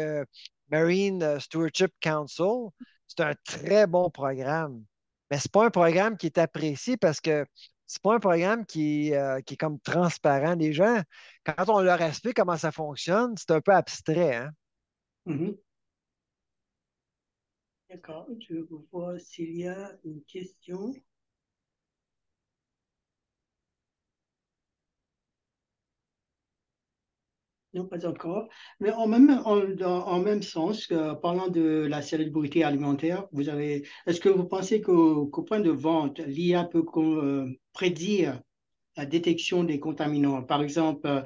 Marine Stewardship Council. C'est un très bon programme, mais ce n'est pas un programme qui est apprécié parce que ce n'est pas un programme qui, est comme transparent. Les gens, quand on leur explique comment ça fonctionne, c'est un peu abstrait. Hein. Mm-hmm. D'accord, je vois s'il y a une question. Non, pas encore. Mais en même, en, en même sens, euh, parlant de la célébrité alimentaire, vous avez, est-ce que vous pensez qu'au point de vente, l'IA peut euh, prédire la détection des contaminants Par exemple, euh,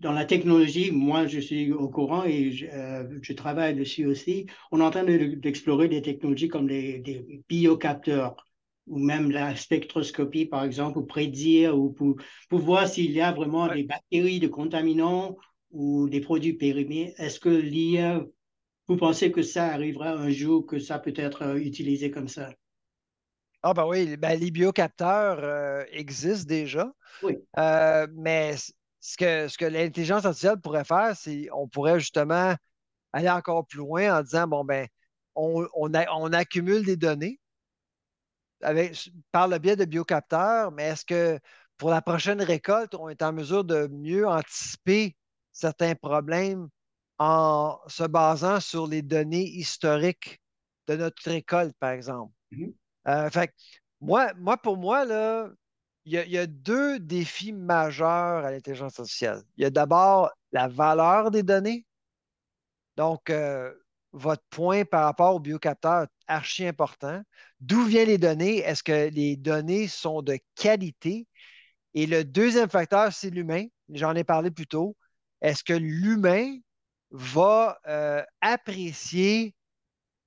dans la technologie, moi, je suis au courant et je, euh, travaille dessus aussi. On est en train d'explorer des technologies comme les, des biocapteurs ou même la spectroscopie, par exemple, pour prédire ou pour, voir s'il y a vraiment des bactéries, de contaminants ou des produits périmés. Est-ce que l'IA, vous pensez que ça arrivera un jour, que ça peut être euh, utilisé comme ça? Ah ben oui, ben, les biocapteurs euh, existent déjà, oui. mais ce que, ce que l'intelligence artificielle pourrait faire, c'est on pourrait justement aller encore plus loin en disant, bon, ben, on, on, accumule des données avec, par le biais de biocapteurs, mais est-ce que pour la prochaine récolte, on est en mesure de mieux anticiper certains problèmes en se basant sur les données historiques de notre récolte, par exemple. Mm-hmm. Euh, fait, moi, moi, pour moi, là, il y, a, deux défis majeurs à l'intelligence artificielle. Il y a d'abord la valeur des données. Donc, euh, votre point par rapport au biocapteur, archi important. D'où viennent les données? Est-ce que les données sont de qualité? Et le deuxième facteur, c'est l'humain. J'en ai parlé plus tôt. Est-ce que l'humain va euh, apprécier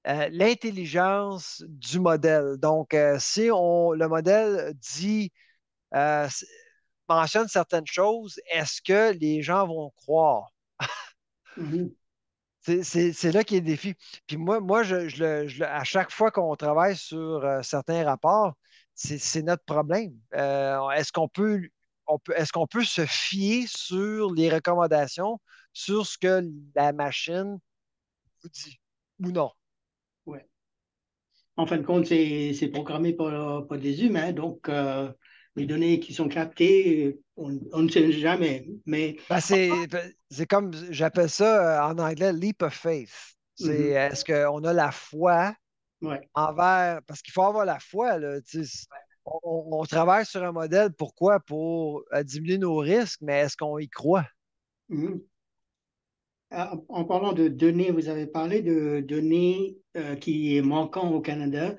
euh, l'intelligence du modèle? Donc, si on, le modèle dit euh, mentionne certaines choses, est-ce que les gens vont croire? Mm-hmm. C'est là qu'il y a le défi. Puis moi, moi je, à chaque fois qu'on travaille sur euh, certains rapports, c'est notre problème. Euh, est-ce qu'on peut, peut se fier sur les recommandations, sur ce que la machine vous dit ou non? Oui. En fin de compte, c'est programmé par, des humains, donc les données qui sont captées, euh, on, ne sait jamais. Mais... Ben, ben, c'est, comme, j'appelle ça euh, en anglais leap of faith. C'est mhm. est-ce qu'on a la foi envers. Parce qu'il faut avoir la foi. on, travaille sur un modèle, pourquoi? Pour euh, diminuer nos risques, mais est-ce qu'on y croit? Mhm. Ah, en parlant de données, vous avez parlé de données qui est manquant au Canada.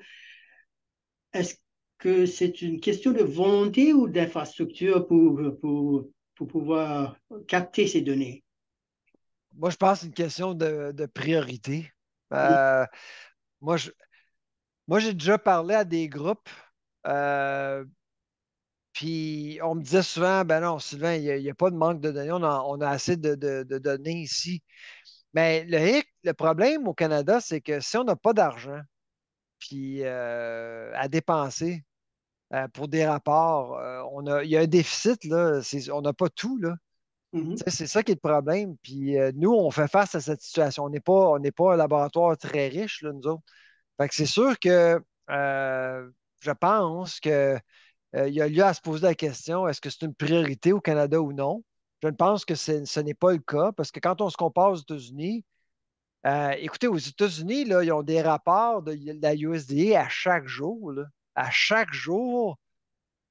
Est-ce que c'est une question de volonté ou d'infrastructure pour, pour, pouvoir capter ces données? Moi, je pense que c'est une question de, priorité. Euh, moi, moi, j'ai déjà parlé à des groupes, euh, puis on me disait souvent, ben non, Sylvain, il n'y a, pas de manque de données, on a, assez de, données ici. Mais le problème au Canada, c'est que si on n'a pas d'argent, puis euh, à dépenser, euh, pour des rapports. Euh, il y a un déficit, là, on n'a pas tout. Là. Mmh c'est ça qui est le problème. Puis euh, nous, on fait face à cette situation. On n'est pas, un laboratoire très riche, là, nous autres. Fait que c'est mmh. sûr que je pense qu'il y a lieu à se poser la question est-ce que c'est une priorité au Canada ou non? Je ne pense que ce n'est pas le cas parce que quand on se compare aux États-Unis, écoutez, aux États-Unis, ils ont des rapports de la USDA à chaque jour. Là à chaque jour,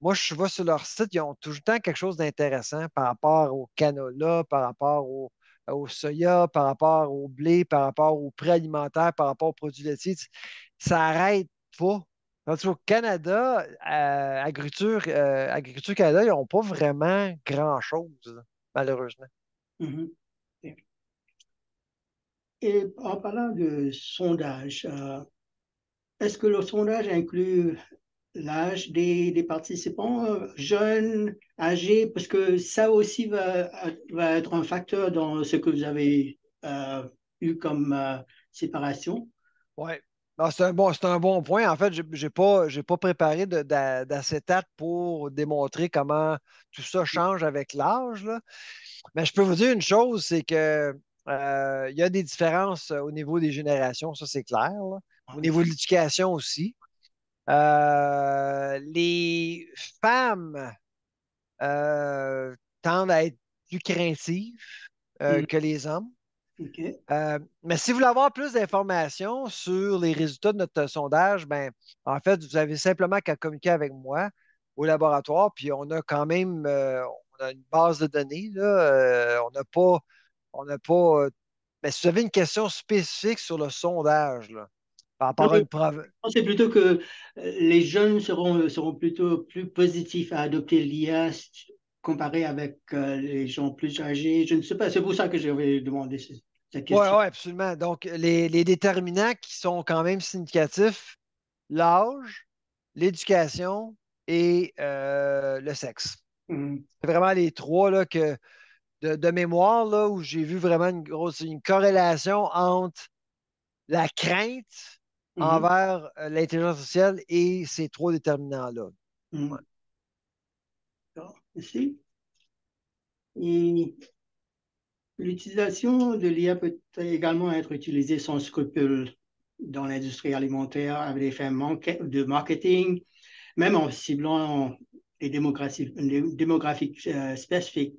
moi, je vais sur leur site, ils ont tout le temps quelque chose d'intéressant par rapport au canola, par rapport au, au soya, par rapport au blé, par rapport aux prix alimentaires, par rapport aux produits laitiers. Ça n'arrête pas. au Canada, Agriculture, euh, Agriculture Canada, ils n'ont pas vraiment grand-chose, malheureusement. Mm-hmm. Et en parlant de sondage, euh, est-ce que le sondage inclut l'âge des, participants, euh, jeunes, âgés, parce que ça aussi va, être un facteur dans ce que vous avez euh, eu comme euh, séparation? Oui. Ah, c'est un, bon, point. En fait, je n'ai pas, pas préparé d'acétate pour démontrer comment tout ça change avec l'âge. Mais je peux vous dire une chose, c'est que y a des différences au niveau des générations, ça c'est clair au niveau de l'éducation aussi. Euh, les femmes euh, tendent à être plus craintives euh, mm. que les hommes. mais si vous voulez avoir plus d'informations sur les résultats de notre sondage, ben, en fait, vous avez simplement qu'à communiquer avec moi au laboratoire, puis on a quand même une base de données. on n'a pas, on n'a pas. mais ben, si vous avez une question spécifique sur le sondage, par une preuve. Je pense plutôt que euh, les jeunes seront, seront plutôt plus positifs à adopter l'IA comparé avec euh, les gens plus âgés. Je ne sais pas, c'est pour ça que j'avais demandé cette question. Oui, ouais, absolument. Donc, les, les, déterminants qui sont quand même significatifs, l'âge, l'éducation et euh, le sexe. Mm-hmm. C'est vraiment les trois là, que, de, mémoire là, où j'ai vu vraiment une grosse une corrélation entre la crainte Mm-hmm. envers euh, l'intelligence sociale et ces trois déterminants-là. Mm-hmm. Ah, merci. Et l'utilisation de l'IA peut également être utilisée sans scrupule dans l'industrie alimentaire avec des fins de marketing, même en ciblant les démographies, démographiques euh, spécifiques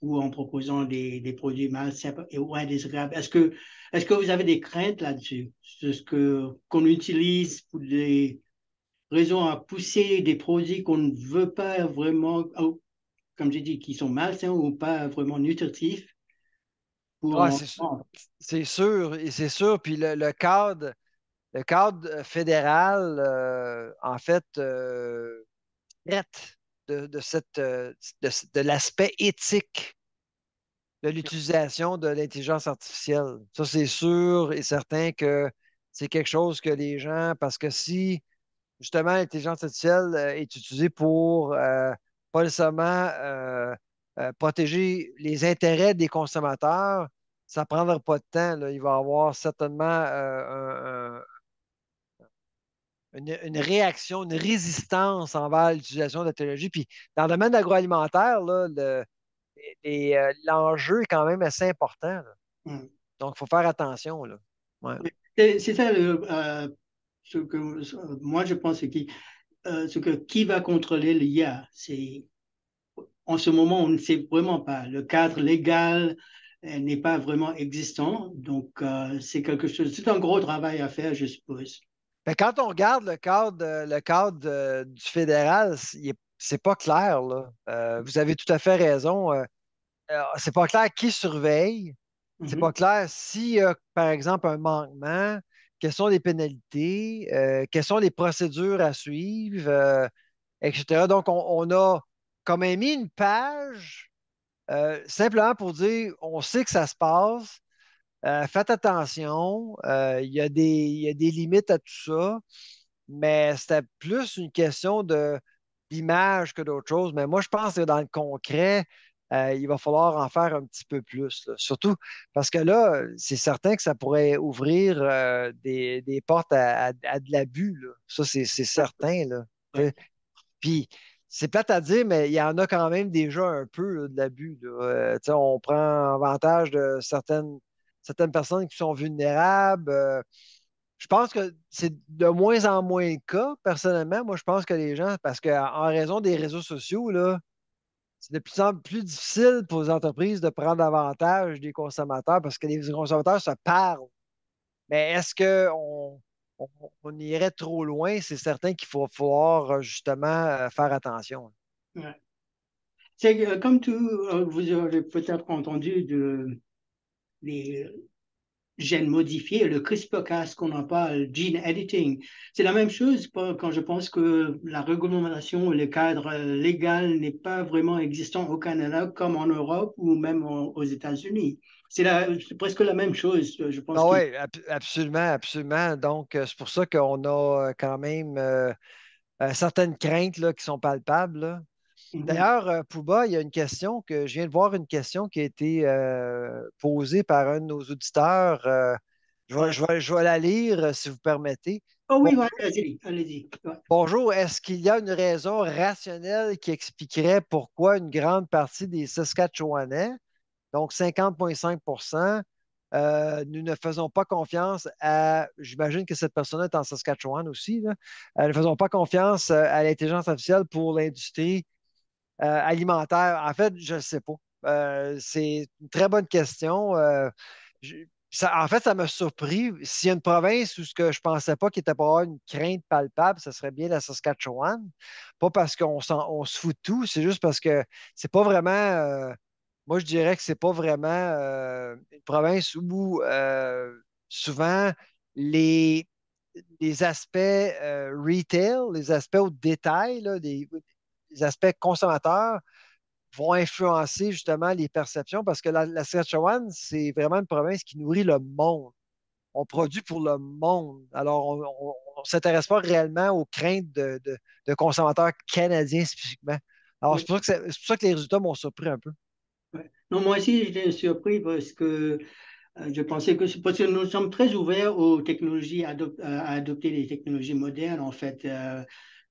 ou en proposant des, produits mal simples ou indésirables. Est-ce que est-ce que vous avez des craintes là-dessus ce qu'on utilise pour des raisons à pousser des produits qu'on ne veut pas vraiment, comme j'ai dit, qui sont malsains ou pas vraiment nutritifs ah, c'est sûr, c'est sûr. Puis le, cadre, le cadre euh, fédéral, euh, en fait, euh, traite de, de euh, l'aspect éthique de l'utilisation de l'intelligence artificielle. Ça, c'est sûr et certain que c'est quelque chose que les gens, parce que si justement l'intelligence artificielle euh, est utilisée pour euh, pas seulement euh, protéger les intérêts des consommateurs, ça ne prendra pas de temps. Il va y avoir certainement une, réaction, une résistance envers l'utilisation de la technologie. Puis dans le domaine agroalimentaire, là, le, et euh, l'enjeu est quand même assez important. Mm. Donc, il faut faire attention. Là. C'est ça, euh, que moi je pense, qui, euh, ce que qui va contrôler l'IA, c'est en ce moment, on ne sait vraiment pas. Le cadre légal n'est pas vraiment existant, donc c'est quelque chose, c'est un gros travail à faire, je suppose. Mais quand on regarde le cadre, le cadre du fédéral, il n'est c'est pas clair. Là. Euh, vous avez tout à fait raison. Euh, euh, c'est pas clair qui surveille. C'est mm-hmm. pas clair s'il y a, par exemple, un manquement, quelles sont les pénalités, quelles sont les procédures à suivre, etc. Donc, on, a quand même mis une page simplement pour dire on sait que ça se passe. faites attention, il y a des limites à tout ça, mais c'était plus une question de l'image que d'autres choses. Mais moi, je pense que dans le concret, euh, il va falloir en faire un petit peu plus. Surtout parce que là, c'est certain que ça pourrait ouvrir euh, des, portes à, à, de l'abus. Ça, c'est certain. Là. Puis, c'est plate à dire, mais il y en a quand même déjà un peu de l'abus. Euh, on prend avantage de certaines, certaines personnes qui sont vulnérables je pense que c'est de moins en moins le cas, personnellement. Moi, je pense que les gens, parce qu'en raison des réseaux sociaux, là, c'est de plus en plus difficile pour les entreprises de prendre davantage des consommateurs parce que les consommateurs se parlent. Mais est-ce qu'on irait trop loin? C'est certain qu'il faut falloir euh, justement euh, faire attention. Ouais. Euh, comme tout, vous avez peut-être entendu de, les gènes modifiés, le CRISPR-Cas qu'on en parle, gene editing. C'est la même chose quand je pense que la réglementation, le cadre légal n'est pas vraiment existant au Canada comme en Europe ou même aux États-Unis. C'est presque la même chose, euh, je pense. Ah oui, absolument, absolument. Donc, euh, c'est pour ça qu'on a euh, quand même certaines craintes là, qui sont palpables. D'ailleurs, euh, Pouba, il y a une question que je viens de voir une question qui a été euh, posée par un de nos auditeurs. Euh, je, vais, la lire si vous permettez. Oh oui, allez-y. Bonjour. Est-ce qu'il y a une raison rationnelle qui expliquerait pourquoi une grande partie des Saskatchewanais, donc 50,5 nous ne faisons pas confiance à, j'imagine que cette personne est en Saskatchewan aussi, Nous ne faisons pas confiance à l'intelligence officielle pour l'industrie euh, alimentaire? En fait, je ne sais pas. Euh, c'est une très bonne question. Euh, en fait, ça m'a surpris. S'il y a une province où ce que je ne pensais pas qu'il était pas une crainte palpable, ce serait bien la Saskatchewan. Pas parce qu'on se fout de tout, c'est juste parce que c'est pas vraiment. moi, je dirais que c'est pas vraiment une province où souvent les, les aspects retail, les aspects au détail, des, les aspects consommateurs vont influencer justement les perceptions parce que la, la Saskatchewan, c'est vraiment une province qui nourrit le monde. On produit pour le monde. Alors, on ne s'intéresse pas réellement aux craintes de, consommateurs canadiens spécifiquement. Alors, c'est pour, ça que les résultats m'ont surpris un peu. Non, moi aussi, j'étais surpris parce que euh, je pensais que parce que nous sommes très ouverts aux technologies, à adopter les technologies modernes, en fait. Euh,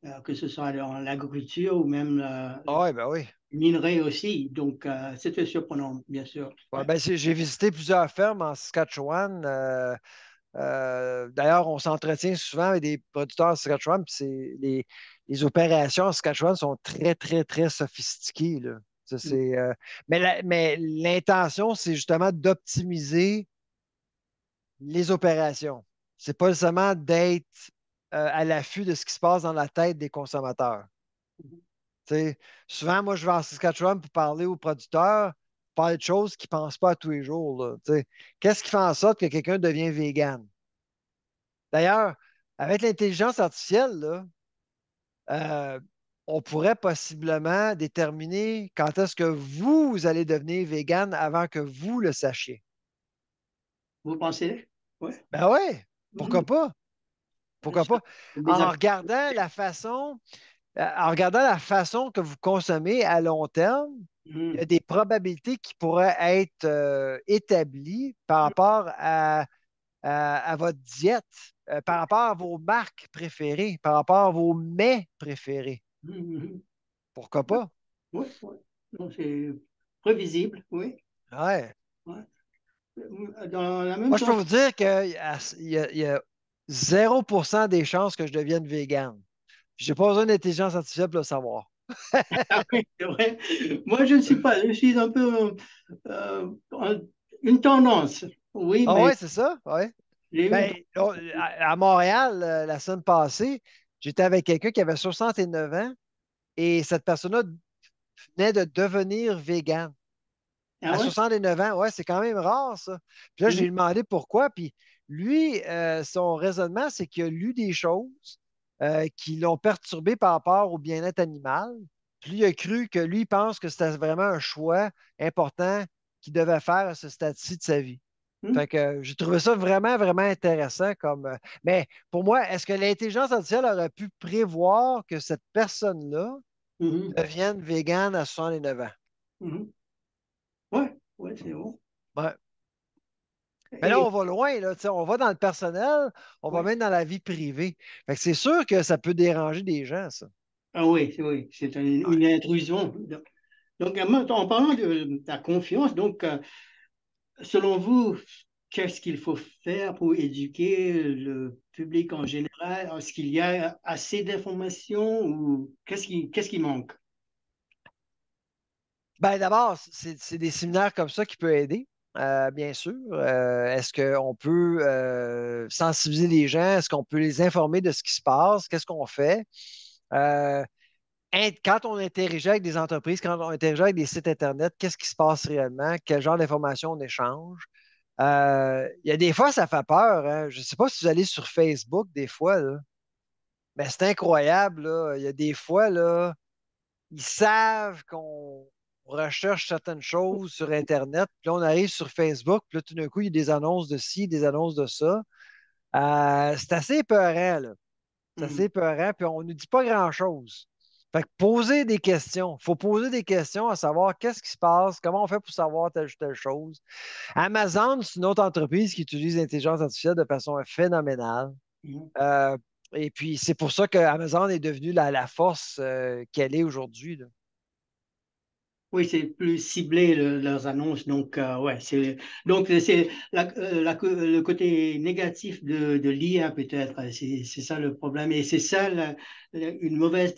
euh, que ce soit dans l'agriculture ou même euh, ah ben les minerais aussi. Donc, euh, c'était surprenant, bien sûr. Ben, j'ai visité plusieurs fermes en Saskatchewan. D'ailleurs, on s'entretient souvent avec des producteurs en Saskatchewan, les, opérations en Saskatchewan sont très, très, très sophistiquées. Ça, mm. mais l'intention, c'est justement d'optimiser les opérations. Ce n'est pas seulement d'être euh, à l'affût de ce qui se passe dans la tête des consommateurs. Mhm. souvent, moi, je vais en Saskatchewan pour parler aux producteurs, parler de choses qu'ils ne pensent pas à tous les jours. Qu'est-ce qui fait en sorte que quelqu'un devient vegan? D'ailleurs, avec l'intelligence artificielle, euh, on pourrait possiblement déterminer quand est-ce que vous allez devenir vegan avant que vous le sachiez. Vous pensez? Oui. Ben oui, pourquoi mhm. pas? Pourquoi pas? En regardant la façon, euh, en regardant la façon que vous consommez à long terme, il y a mm. des probabilités qui pourraient être euh, établies par mm. rapport à, votre diète, euh, par rapport à vos marques préférées, par rapport à vos mets préférés. Mm-hmm. Pourquoi pas? Oui, oui. C'est prévisible, oui. Oui. Ouais. Moi, je peux vous dire qu'il y, a 0% des chances que je devienne vegan. Je n'ai pas besoin d'intelligence artificielle pour le savoir. Ah oui, Moi, je ne suis pas. Je suis un peu euh, une tendance. Oui, ah c'est ça. Ouais. Ben, à Montréal, euh, la semaine passée, j'étais avec quelqu'un qui avait 69 ans et cette personne-là venait de devenir végane. Ah à 69 ans, ouais, c'est quand même rare, ça. Puis là, mm. j'ai demandé pourquoi, puis lui, euh, son raisonnement, c'est qu'il a lu des choses euh, qui l'ont perturbé par rapport au bien-être animal. Puis il a cru que lui pense que c'était vraiment un choix important qu'il devait faire à ce stade-ci de sa vie. Hmm. Fait que euh, j'ai trouvé ça vraiment, vraiment intéressant comme. Mais pour moi, est-ce que l'intelligence artificielle aurait pu prévoir que cette personne-là hmm. devienne végane à 69 ans? Oui, hmm. Oui, c'est bon. Mais là, on va loin, là, on va dans le personnel, on va même dans la vie privée. c'est sûr que ça peut déranger des gens, ça. Ah oui, oui, c'est une, intrusion. Donc, euh, en parlant de la confiance, donc, euh, selon vous, qu'est-ce qu'il faut faire pour éduquer le public en général? Est-ce qu'il y a assez d'informations ou qu'est-ce qui, manque? Ben d'abord, c'est, des séminaires comme ça qui peuvent aider. Euh, bien sûr. Euh, est-ce qu'on peut euh, sensibiliser les gens? Est-ce qu'on peut les informer de ce qui se passe? Qu'est-ce qu'on fait? quand on interagit avec des entreprises, quand on interagit avec des sites Internet, qu'est-ce qui se passe réellement? Quel genre d'informations on échange? Il y a des fois, ça fait peur. Hein. Je ne sais pas si vous allez sur Facebook des fois, mais c'est incroyable. Il y a des fois, ils savent qu'on recherche certaines choses sur Internet, puis on arrive sur Facebook, puis tout d'un coup, il y a des annonces de ci, des annonces de ça. Euh, c'est assez épeurant, là. C'est assez mhm. épeurant, puis on ne dit pas grand-chose. Fait que poser des questions. Il faut poser des questions à savoir qu'est-ce qui se passe, comment on fait pour savoir telle ou telle chose. Amazon, c'est une autre entreprise qui utilise l'intelligence artificielle de façon phénoménale. Mhm. Euh, et puis, c'est pour ça qu'Amazon est devenue la, force euh, qu'elle est aujourd'hui. Oui, c'est plus ciblé leurs annonces. Donc, euh, ouais, c'est donc euh, c'est euh, le côté négatif de, de l'IA peut-être. C'est, c'est ça le problème et c'est ça une mauvaise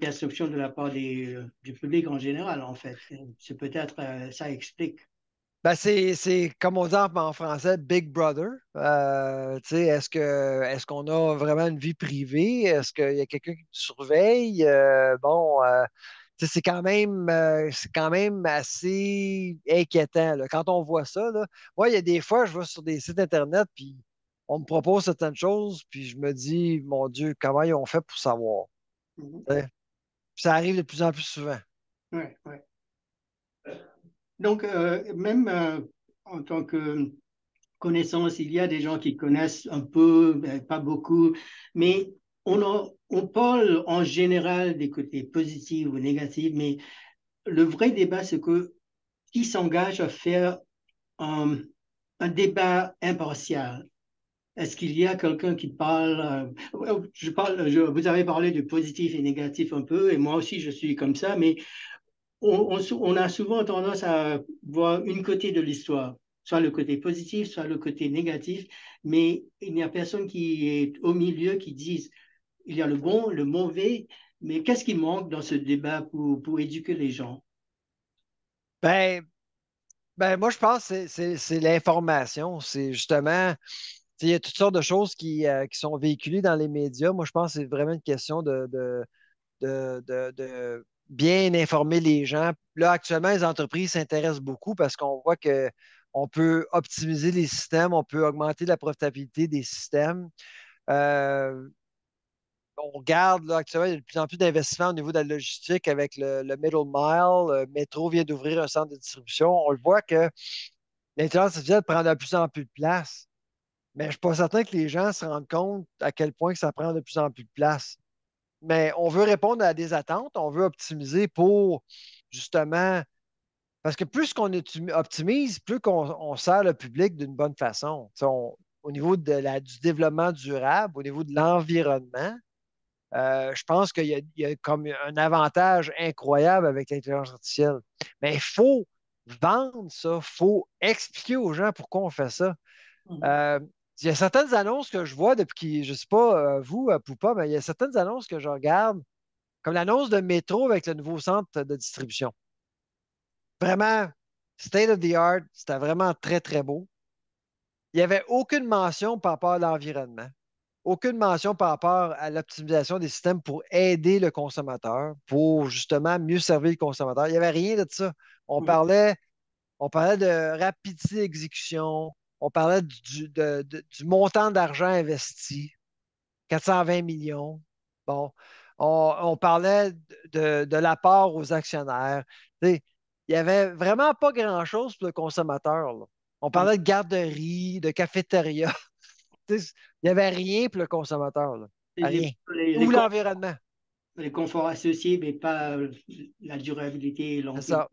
perception de la part des, du public en général en fait. C'est peut-être ça explique. Ben c'est, c'est comme on dit en français, Big Brother. sais, est-ce que est-ce qu'on a vraiment une vie privée Est-ce qu'il y a quelqu'un qui surveille Bon c'est quand même euh, c'est quand même assez inquiétant. Quand on voit ça, là, moi, il y a des fois, je vais sur des sites Internet, puis on me propose certaines choses, puis je me dis, mon Dieu, comment ils ont fait pour savoir? Mmh ça arrive de plus en plus souvent. Donc, euh, même euh, en tant que connaissance, il y a des gens qui connaissent un peu, pas beaucoup, mais on a on parle en général des côtés positifs ou négatifs, mais le vrai débat, c'est que qui s'engage à faire un, débat impartial Est-ce qu'il y a quelqu'un qui parle euh, Je parle. vous avez parlé du positif et négatif un peu, et moi aussi je suis comme ça, mais on, on a souvent tendance à voir une côté de l'histoire soit le côté positif, soit le côté négatif, mais il n'y a personne qui est au milieu qui dise il y a le bon, le mauvais, mais qu'est-ce qui manque dans ce débat pour, éduquer les gens? Ben, ben moi, je pense que c'est l'information. C'est justement, il y a toutes sortes de choses euh, qui, sont véhiculées dans les médias. Moi, je pense que c'est vraiment une question de, de, bien informer les gens. Là, actuellement, les entreprises s'intéressent beaucoup parce qu'on voit que on peut optimiser les systèmes, on peut augmenter la profitabilité des systèmes. Euh, on regarde là, actuellement, y a de plus en plus d'investissements au niveau de la logistique avec le, middle mile. Le métro vient d'ouvrir un centre de distribution. On le voit que l'intelligence artificielle prend de plus en plus de place. Mais je ne suis pas certain que les gens se rendent compte à quel point que ça prend de plus en plus de place. Mais on veut répondre à des attentes, on veut optimiser pour justement. Parce que plus qu'on optimise, plus qu'on sert le public d'une bonne façon. au niveau du développement durable, au niveau de l'environnement, euh, je pense qu'il y, a comme un avantage incroyable avec l'intelligence artificielle. Mais il faut vendre ça, il faut expliquer aux gens pourquoi on fait ça. Mmh. Euh, il y a certaines annonces que je vois depuis, je ne sais pas, euh, vous, ou Poupa, mais il y a certaines annonces que je regarde, comme l'annonce de métro avec le nouveau centre de distribution. Vraiment, state of the art, c'était vraiment très, très beau. Il n'y avait aucune mention par rapport à l'environnement aucune mention par rapport à l'optimisation des systèmes pour aider le consommateur, pour justement mieux servir le consommateur. Il n'y avait rien de ça. On parlait, on parlait de rapidité d'exécution, on parlait du, montant d'argent investi, 420 millions. Bon, on, parlait de, de l'apport aux actionnaires. il n'y avait vraiment pas grand-chose pour le consommateur. On parlait de garderie, de cafétéria. Il n'y avait rien pour le consommateur. Ou l'environnement. Les conforts associés, mais pas la durabilité et C'est ça.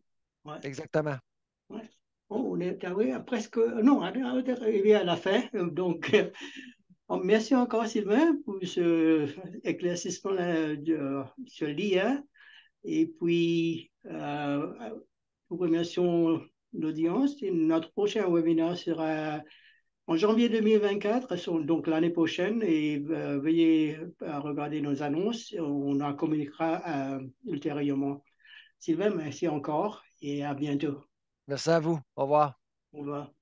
Exactement. Oh, on est arrivé à presque. Non, on est arrivé à la fin. Euh, donc, euh, merci encore, Sylvain, pour ce éclaircissement euh, de ce lien. Hein. Et puis, euh, nous remercions l'audience. Notre prochain webinaire sera en janvier 2024, donc l'année prochaine, et euh, veuillez euh, regarder nos annonces, on en communiquera euh, ultérieurement. Sylvain, merci encore et à bientôt. Merci à vous. Au revoir. Au revoir.